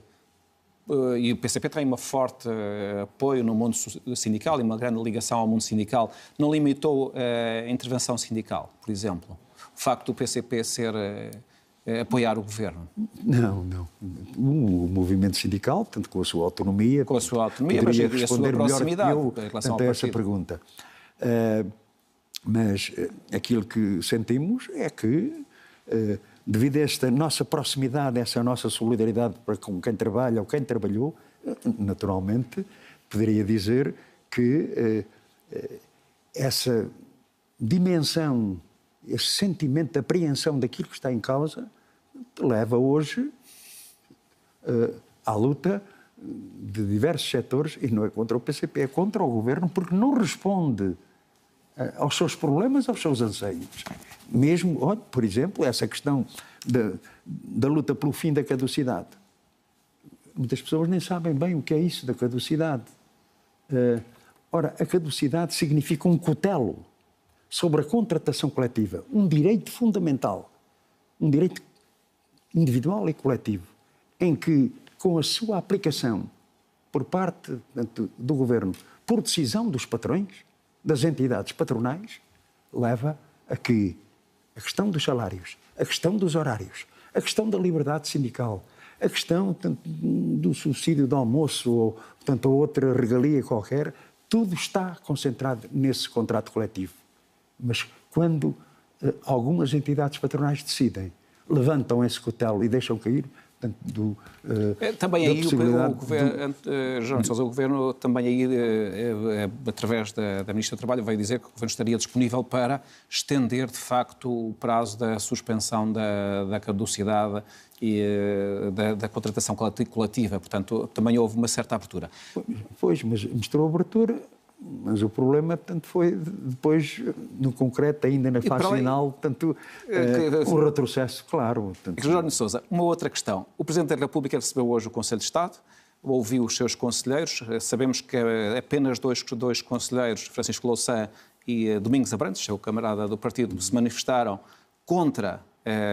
eh, e o PCP tem um forte eh, apoio no mundo sindical e uma grande ligação ao mundo sindical. Não limitou a intervenção sindical, por exemplo? O facto do PCP ser eh, apoiar o governo? Não, não. O movimento sindical, portanto, com a sua autonomia, com a sua autonomia, poderia a responder melhor que eu a essa pergunta. Uh, mas uh, aquilo que sentimos é que, uh, devido a esta nossa proximidade, essa nossa solidariedade para com quem trabalha ou quem trabalhou, naturalmente, poderia dizer que essa dimensão esse sentimento de apreensão daquilo que está em causa leva hoje uh, à luta de diversos setores, e não é contra o PCP, é contra o governo, porque não responde eh, aos seus problemas, aos seus anseios. Mesmo, por exemplo, essa questão de, da luta pelo fim da caducidade. Muitas pessoas nem sabem bem o que é isso da caducidade. Uh, ora, a caducidade significa um cutelo sobre a contratação coletiva, um direito fundamental, um direito individual e coletivo, em que, com a sua aplicação por parte do governo, por decisão dos patrões, das entidades patronais, leva a que a questão dos salários, a questão dos horários, a questão da liberdade sindical, a questão portanto, do subsídio do almoço ou portanto, outra regalia qualquer, tudo está concentrado nesse contrato coletivo. Mas quando eh, algumas entidades patronais decidem levantam esse cutelo e deixam cair, portanto, do, uh, também aí o, o governo, do... Eh, João o governo também aí, eh, através da, da, Ministra do Trabalho, veio dizer que o governo estaria disponível para estender, de facto, o prazo da suspensão da, da caducidade e da, da, contratação coletiva. Portanto, também houve uma certa abertura. Pois, mas mostrou abertura mas o problema, tanto foi depois, no concreto, ainda na fase final, tanto uh, um retrocesso, claro. Portanto... Jorge Sousa, uma outra questão. O Presidente da República recebeu hoje o Conselho de Estado, ouviu os seus conselheiros, eh, sabemos que apenas dois, dois conselheiros, Francisco Louçã e Domingos Abrantes, seu camarada do partido, se manifestaram contra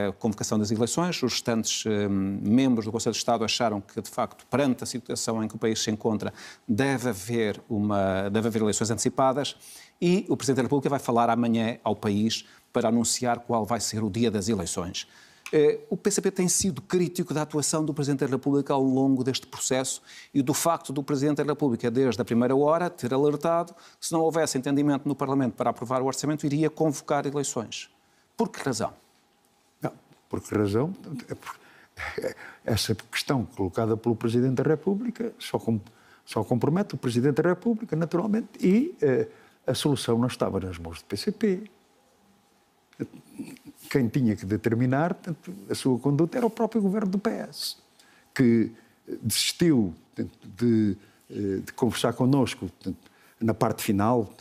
a convocação das eleições. Os restantes um, membros do Conselho de Estado acharam que, de facto, perante a situação em que o país se encontra, deve haver, uma, deve haver eleições antecipadas. E o Presidente da República vai falar amanhã ao país para anunciar qual vai ser o dia das eleições. Eh, o PCP tem sido crítico da atuação do Presidente da República ao longo deste processo e do facto do Presidente da República, desde a primeira hora, ter alertado que se não houvesse entendimento no Parlamento para aprovar o orçamento, iria convocar eleições. Por que razão? Por que razão? É [laughs] essa questão colocada pelo Presidente da República só, com, só compromete o Presidente da República, naturalmente, e eh, a solução não estava nas mãos do PCP. Quem tinha que determinar a sua conduta era o próprio governo do PS, que desistiu de, de, eh, de conversar connosco na parte final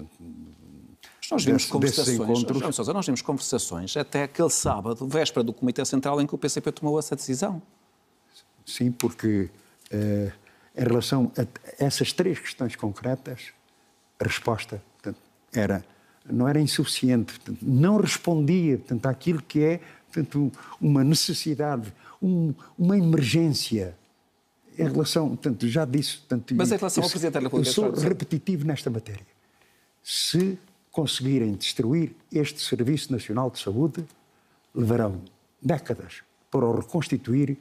nós vimos conversações, desses encontros. Nós, nós vimos conversações até aquele sábado, véspera do Comitê Central, em que o PCP tomou essa decisão. Sim, porque eh, em relação a essas três questões concretas, a resposta portanto, era, não era insuficiente, portanto, não respondia portanto, àquilo que é portanto, uma necessidade, um, uma emergência em relação, portanto, já disse, portanto, mas em relação ao Presidente da República, eu sou é repetitivo nesta matéria. Se conseguirem destruir este Serviço Nacional de Saúde, levarão décadas para o reconstituir,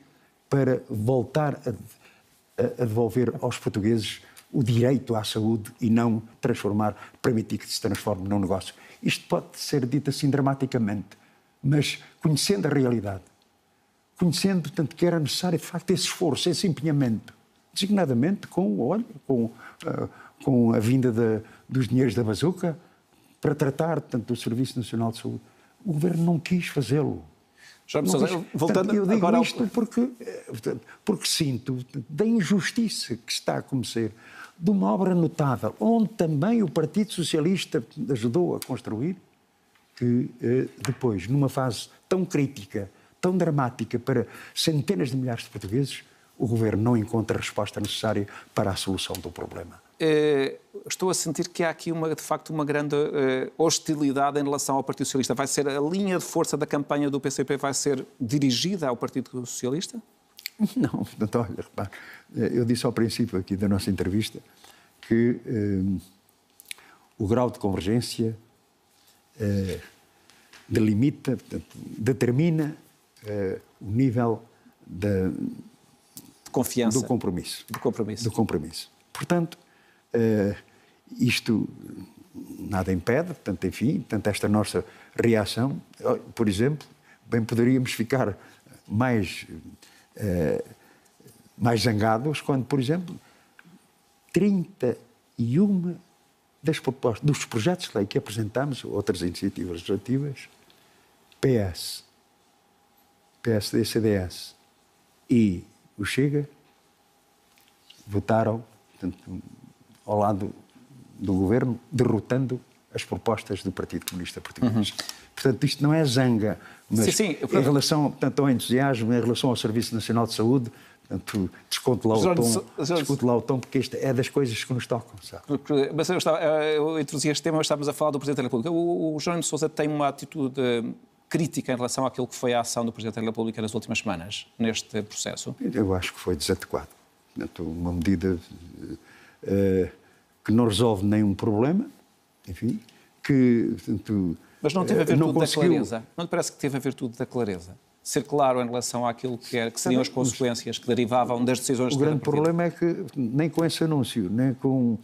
para voltar a, a devolver aos portugueses o direito à saúde e não transformar, permitir que se transforme num negócio. Isto pode ser dito assim dramaticamente, mas conhecendo a realidade, conhecendo, portanto, que era necessário, de facto, esse esforço, esse empenhamento, designadamente com, olha, com, uh, com a vinda de, dos dinheiros da bazuca, para tratar, tanto do Serviço Nacional de Saúde. O Governo não quis fazê-lo. Já me quis... voltando eu digo agora isto ao... porque, eh, porque sinto da injustiça que está a acontecer de uma obra notável, onde também o Partido Socialista ajudou a construir, que eh, depois, numa fase tão crítica, tão dramática para centenas de milhares de portugueses, o governo não encontra a resposta necessária para a solução do problema. Eh, estou a sentir que há aqui, uma, de facto, uma grande eh, hostilidade em relação ao Partido Socialista. Vai ser a linha de força da campanha do PCP vai ser dirigida ao Partido Socialista? [laughs] Não, portanto, olha, repare, eh, eu disse ao princípio aqui da nossa entrevista que eh, o grau de convergência eh, delimita, portanto, determina eh, o nível de confiança. do compromisso. Do compromisso. Do compromisso. Portanto, Uh, isto nada impede, portanto, enfim, portanto, esta nossa reação, eh, por exemplo, bem poderíamos ficar mais, uh, mais zangados quando, por exemplo, 31 das propostas, dos projetos de lei que apresentámos, outras iniciativas legislativas, PS, PSD, CDS e o Chega, votaram portanto, ao lado do governo, derrotando as propostas do Partido Comunista Português. Uhum. Portanto, isto não é zanga, mas sim, sim, em relação portanto, ao entusiasmo, em relação ao Serviço Nacional de Saúde, Portanto, desconto lá, o tom, Jorge, desconto lá o tom, porque isto é das coisas que nos tocam. Sabe? Mas eu, estava, eu introduzi este tema, estávamos a falar do Presidente da República. O, o Jerónimo de Souza tem uma atitude hum, crítica em relação àquilo que foi a ação do Presidente da República nas últimas semanas, neste processo? Eu acho que foi desadequado. Portanto, uma medida hum, eh, que não resolve nenhum problema, enfim, que. Portanto, Mas não teve a eh, virtude da clareza? Não lhe parece que teve a virtude da clareza? Ser claro em relação àquilo que, era, que seriam as consequências que derivavam das decisões O grande problema é que, nem com esse anúncio, nem com uh,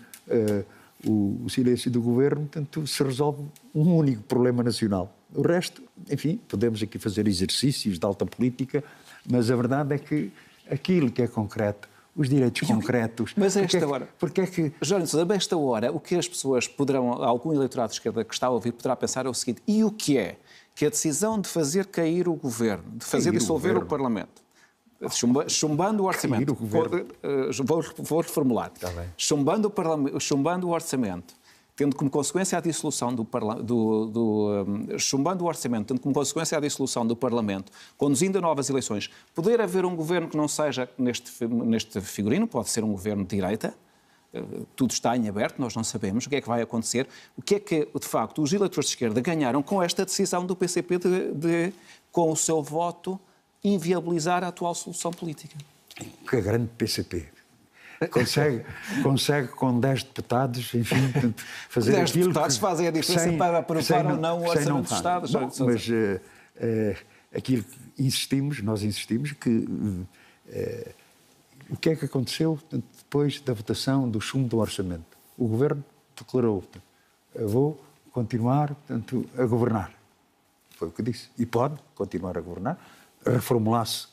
o, o, silêncio do governo, tanto se resolve um único problema nacional. O resto, enfim, podemos aqui fazer exercícios de alta política, mas a verdade é que aquilo que é concreto os direitos concretos. Mas a é esta hora. porque é que. Jorge, a esta hora, o que as pessoas poderão, algum eleitorado de esquerda que está a ouvir, poderá pensar é o seguinte: e o que é que a decisão de fazer cair o governo, de fazer cair dissolver o, o Parlamento, Chumba, chumbando o orçamento. O vou, eh, vou, vou reformular. chumbando, o chumbando o orçamento, tendo como consequência a dissolução do, Parlamento, do um, chumbando o orçamento, tendo como consequência a dissolução do Parlamento, conduzindo a novas eleições, poder haver um governo que não seja neste, neste figurino, pode ser um governo de direita, eh, tudo está em aberto, nós não sabemos o que é que vai acontecer, o que é que, de facto, os eleitores de esquerda ganharam com esta decisão do PCP de, de com o seu voto, inviabilizar a atual solução política. Que grande PCP! consegue, consegue com 10 deputados, enfim, fazer 10 aquilo deputados que, fazem a diferença sem, para aprovar ou não o orçamento não do Estado. Bom, mas uh, uh, aquilo que insistimos, nós insistimos que uh, o que é que aconteceu depois da votação do chumbo do orçamento? O governo declarou: vou continuar portanto, a governar. Foi o que disse. E pode continuar a governar, reformular-se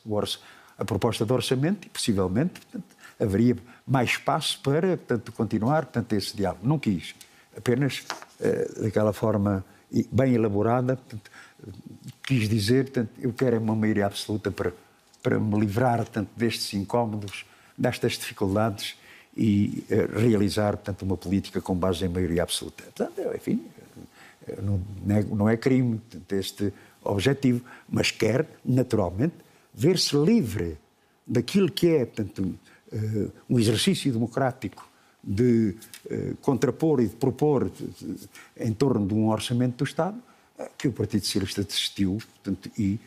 a proposta de orçamento e possivelmente portanto, haveria mais espaço para, portanto, continuar, portanto, esse diálogo. Não quis. Apenas uh, daquela forma bem elaborada, portanto, quis dizer, portanto, eu quero é uma maioria absoluta para, para me livrar, portanto, destes incómodos, destas dificuldades e eh, realizar, portanto, uma política com base em maioria absoluta. Portanto, é, enfim, eh, não, não é, crime portanto, este objetivo, mas quer, naturalmente, ver-se livre daquilo que é, portanto, uh, um exercício democrático de uh, contrapor e de propor em torno de um orçamento do Estado, eh, que o Partido Socialista desistiu portanto, e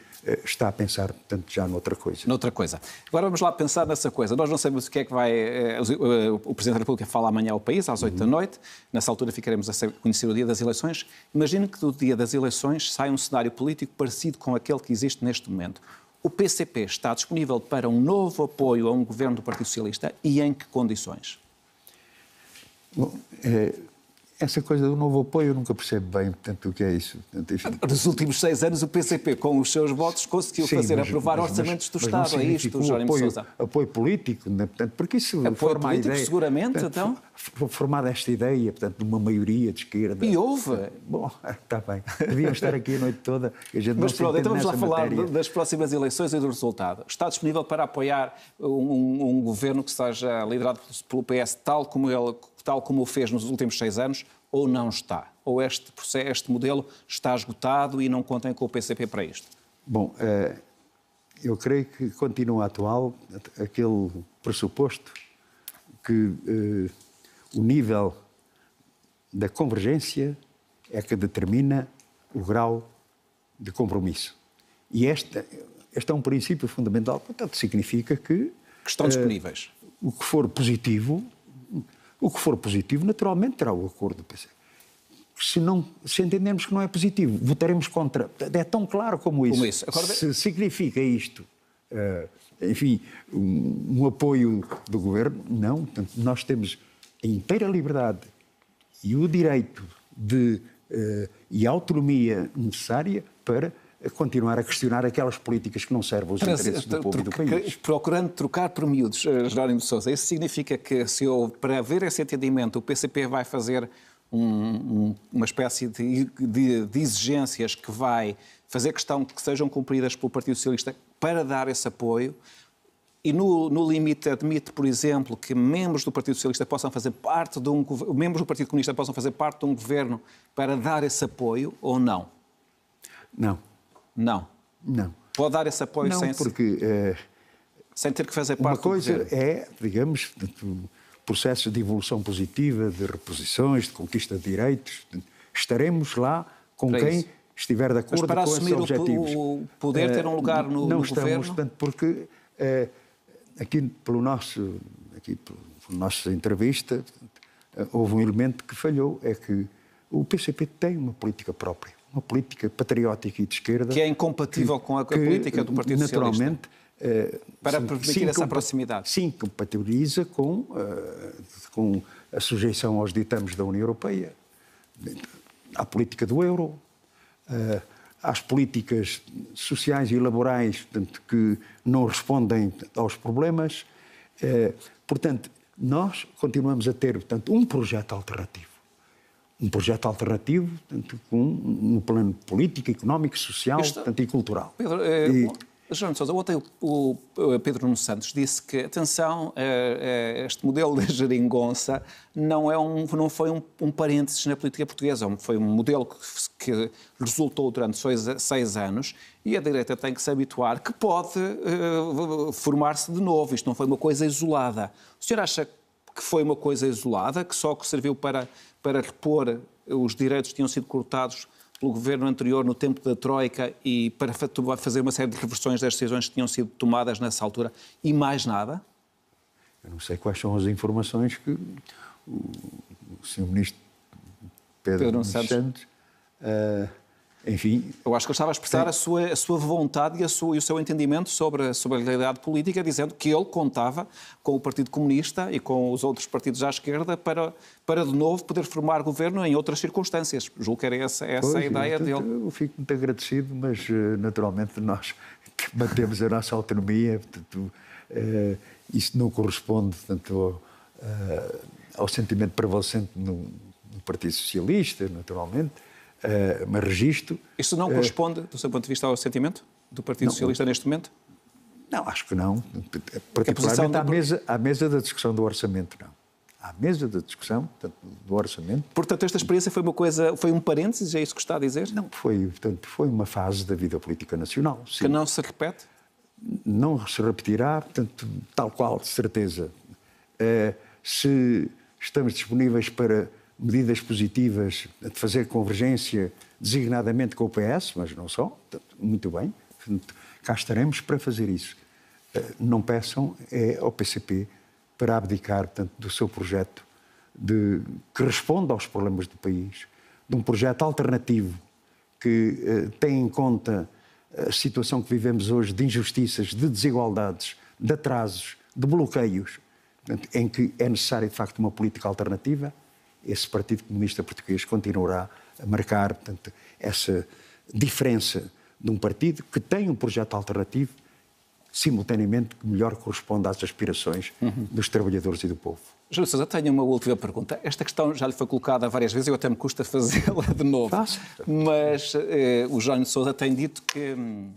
está a pensar, portanto, já noutra coisa. Noutra coisa. Agora vamos lá pensar nessa coisa. Nós não sabemos o que é que vai... O Presidente da República fala amanhã ao país, às oito uhum. da noite. Nessa altura ficaremos a conhecer o dia das eleições. Imagino que do dia das eleições sai um cenário político parecido com aquele que existe neste momento o PCP está disponível para um novo apoio a um governo do Partido Socialista e em que condições? Bom, eh, essa coisa do novo apoio eu nunca percebo bem portanto, o que é isso. Portanto, ah, Nos últimos seis anos, o PCP, com os seus votos, conseguiu Sim, fazer mas, aprovar mas, orçamentos mas, do Estado. É isto, Jerónimo apoio, Sousa. Apoio político, né? portanto, porque isso apoio forma político, ideia, seguramente, portanto, então. Formada esta ideia, portanto, de uma maioria de esquerda. E houve. Bom, está [laughs] bem. Deviam estar aqui a noite toda. A gente mas pronto, então vamos lá falar das próximas eleições e do resultado. Está disponível para apoiar um, um, um governo que seja liderado pelo PS, tal como ele tal como o fez nos últimos seis anos, ou não está? Ou este, este modelo está esgotado e não contem com o PCP para isto? Bom, eh, eu creio que continua atual aquele pressuposto que eh, o nível da convergência é que determina o grau de compromisso. E este, este é um princípio fundamental, portanto, significa que. Que estão eh, disponíveis. o que for positivo o que for positivo, naturalmente, terá o acordo do PC. Se, não, se entendermos que não é positivo, votaremos contra. É tão claro como isso. Como isso. Se significa isto, eh, enfim, um, um apoio do governo, não. Portanto, nós temos a inteira liberdade e o direito de, eh, e a autonomia necessária para continuar a questionar aquelas políticas que não servem os interesses do povo e do país. Procurando trocar por miúdos, eh, Jerónimo de Sousa, isso significa que se eu para haver esse entendimento, o PCP vai fazer um, um, uma espécie de, de, de, exigências que vai fazer questão que sejam cumpridas pelo Partido Socialista para dar esse apoio. E no, no limite admite, por exemplo, que membros do Partido Socialista possam fazer parte de um membros do Partido Comunista possam fazer parte de um governo para dar esse apoio ou não? Não. Não. Não. Pode dar esse apoio não, sem porque é, sem ter que fazer parte Uma coisa é, digamos, processos de evolução positiva, de reposições, de conquista de direitos. Estaremos lá com para quem isso. estiver de acordo com esses objetivos. O poder ter um eh, lugar no, não no estamos, governo. Portanto, porque é, aqui pelo nosso aqui pelo, pelo nossa entrevista houve um elemento que falhou é que o PCP tem uma política própria uma política patriótica e de esquerda. Que é incompatível que, com a, que, política do Partido naturalmente, Socialista. Naturalmente. Eh, Para permitir sim, essa proximidade. Sim, compatibiliza com, eh, com a sujeição aos ditames da União Europeia, à política do euro, eh, às políticas sociais e laborais portanto, que não respondem aos problemas. Portanto, nós continuamos a ter portanto, um projeto alternativo um projeto alternativo tanto com, no plano político, económico, social Esta... tanto, e cultural. Pedro, é... e... Sousa, ontem o, Pedro Nuno Santos disse que, atenção, eh, eh, este modelo de geringonça não, é um, não foi um, um parênteses na política portuguesa, é foi um modelo que, que resultou durante seis, seis, anos e a direita tem que se habituar que pode uh, formar-se de novo, isto não foi uma coisa isolada. O senhor acha que que foi uma coisa isolada, que só que serviu para, para repor eh, os direitos que tinham sido cortados pelo governo anterior no tempo da Troika e para fazer uma série de reversões das decisões que tinham sido tomadas nessa altura e mais nada? Eu não sei quais são as informações que o, o Sr. Ministro Pedro, Pedro Santos, Santos uh, enfim. Eu acho que ele estava a expressar a, sua, a sua vontade e, a sua, e o seu entendimento sobre, a, sobre a realidade política, dizendo que ele contava com o Partido Comunista e com os outros partidos à esquerda para, para de novo poder formar governo em outras circunstâncias. Julgo que era essa, essa pois, a ideia eu, dele. Eu fico muito agradecido, mas eh, naturalmente nós que mantemos a nossa autonomia, portanto, uh, isso não corresponde tanto ao, uh, ao sentimento prevalecente no, no Partido Socialista, naturalmente uh, mas registro. Isto não eh, corresponde, do seu ponto de vista, ao sentimento do Partido não, Socialista neste momento? Não, acho que não. É Particularmente da... à, mesa, à mesa da discussão do orçamento, não à mesa da discussão portanto, do orçamento. Portanto, esta experiência foi uma coisa, foi um parênteses, é isso que está a dizer? Não, foi, portanto, foi uma fase da vida política nacional. Sim. Que não se repete? Não se repetirá, portanto, tal qual, de certeza. Eh, se estamos disponíveis para medidas positivas de fazer convergência designadamente com o PS, mas não só, muito bem, cá estaremos para fazer isso. Eh, não peçam é, ao PCP para abdicar portanto, do seu projeto de, que responda aos problemas do país, de um projeto alternativo que eh, tem em conta a situação que vivemos hoje de injustiças, de desigualdades, de atrasos, de bloqueios, portanto, em que é necessária, de facto, uma política alternativa esse Partido Comunista Português continuará a marcar portanto, essa diferença de um partido que tem um projeto alternativo, simultaneamente que melhor corresponde às aspirações uhum. dos trabalhadores e do povo. Júlio Sousa, tenho uma última pergunta. Esta questão já lhe foi colocada várias vezes, e eu até me custa [laughs] fazê-la de novo. Mas eh, o Júlio Sousa tem dito que hum,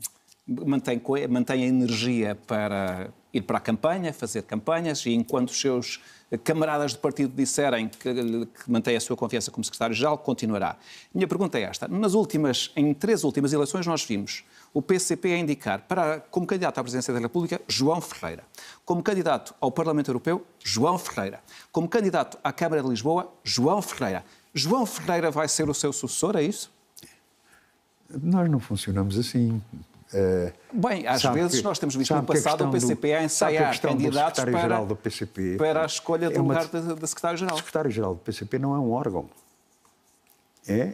mantém, mantém a energia para ir para a campanha, fazer campanhas, e enquanto os seus camaradas do partido disserem que, que mantém a sua confiança como secretário-geral, continuará. Minha pergunta é esta. Nas últimas, em três últimas eleições, nós vimos o PCP a indicar para, como candidato à presidência da República, João Ferreira. Como candidato ao Parlamento Europeu, João Ferreira. Como candidato à Câmara de Lisboa, João Ferreira. João Ferreira vai ser o seu sucessor, é isso? Nós não funcionamos assim. Eh, Bem, às vezes que, nós temos visto no é passado o PCP a é ensaiar a candidatos para, do PCP para a escolha é do é uma, lugar da, da secretária-geral. O secretário-geral do PCP não é um órgão, é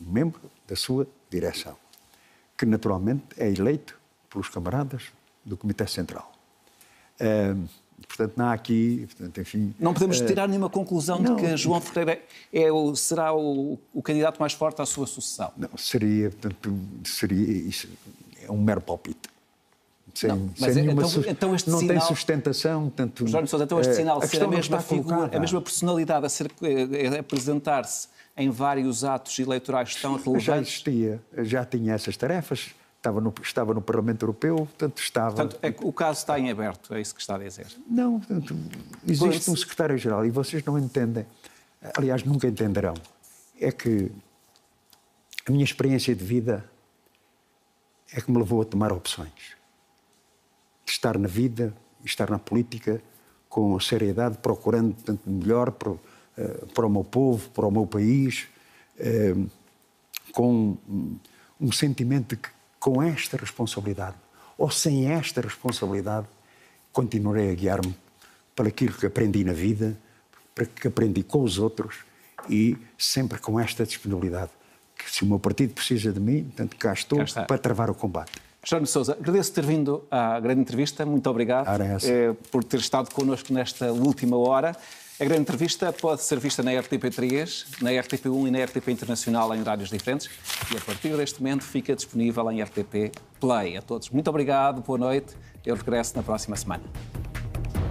membro da sua direção, que naturalmente é eleito pelos camaradas do Comitê Central. Eh, portanto, não há aqui, portanto, enfim... Não podemos eh, tirar nenhuma conclusão não, de que João Ferreira é o, será o, o, candidato mais forte à sua sucessão. Não, seria, portanto, seria isso é um mero palpite. Sem, não, sem é, nenhuma, então, então este não sinal, tem sustentação. Tanto, Jorge Sousa, então este é, sinal a ser a mesma figura, a mesma personalidade a, ser, a eh, eh, apresentar-se em vários atos eleitorais tão relevantes. Já existia, já tinha essas tarefas, estava no, estava no Parlamento Europeu, portanto estava. Portanto, é, o caso está em aberto, é isso que está a dizer. Não, portanto, existe pois... um secretário-geral e vocês não entendem. Aliás, nunca entenderão. É que a minha experiência de vida é que me levou a tomar opções. Estar na vida, estar na política com seriedade, procurando tanto melhor para, eh, para o meu povo, para o meu país, eh, com um, um sentimento de que com esta responsabilidade ou sem esta responsabilidade continuarei a guiar-me para aquilo que aprendi na vida, para que aprendi com os outros e sempre com esta disponibilidade se o meu partido precisa de mim, portanto, cá estou cá para travar o combate. Jorge Souza, agradeço ter vindo à grande entrevista. Muito obrigado é assim. eh, por ter estado connosco nesta última hora. A grande entrevista pode ser vista na RTP3, na RTP1 e na RTP Internacional em horários diferentes e a partir deste momento fica disponível em RTP Play. A todos, muito obrigado, boa noite. Eu regresso na próxima semana.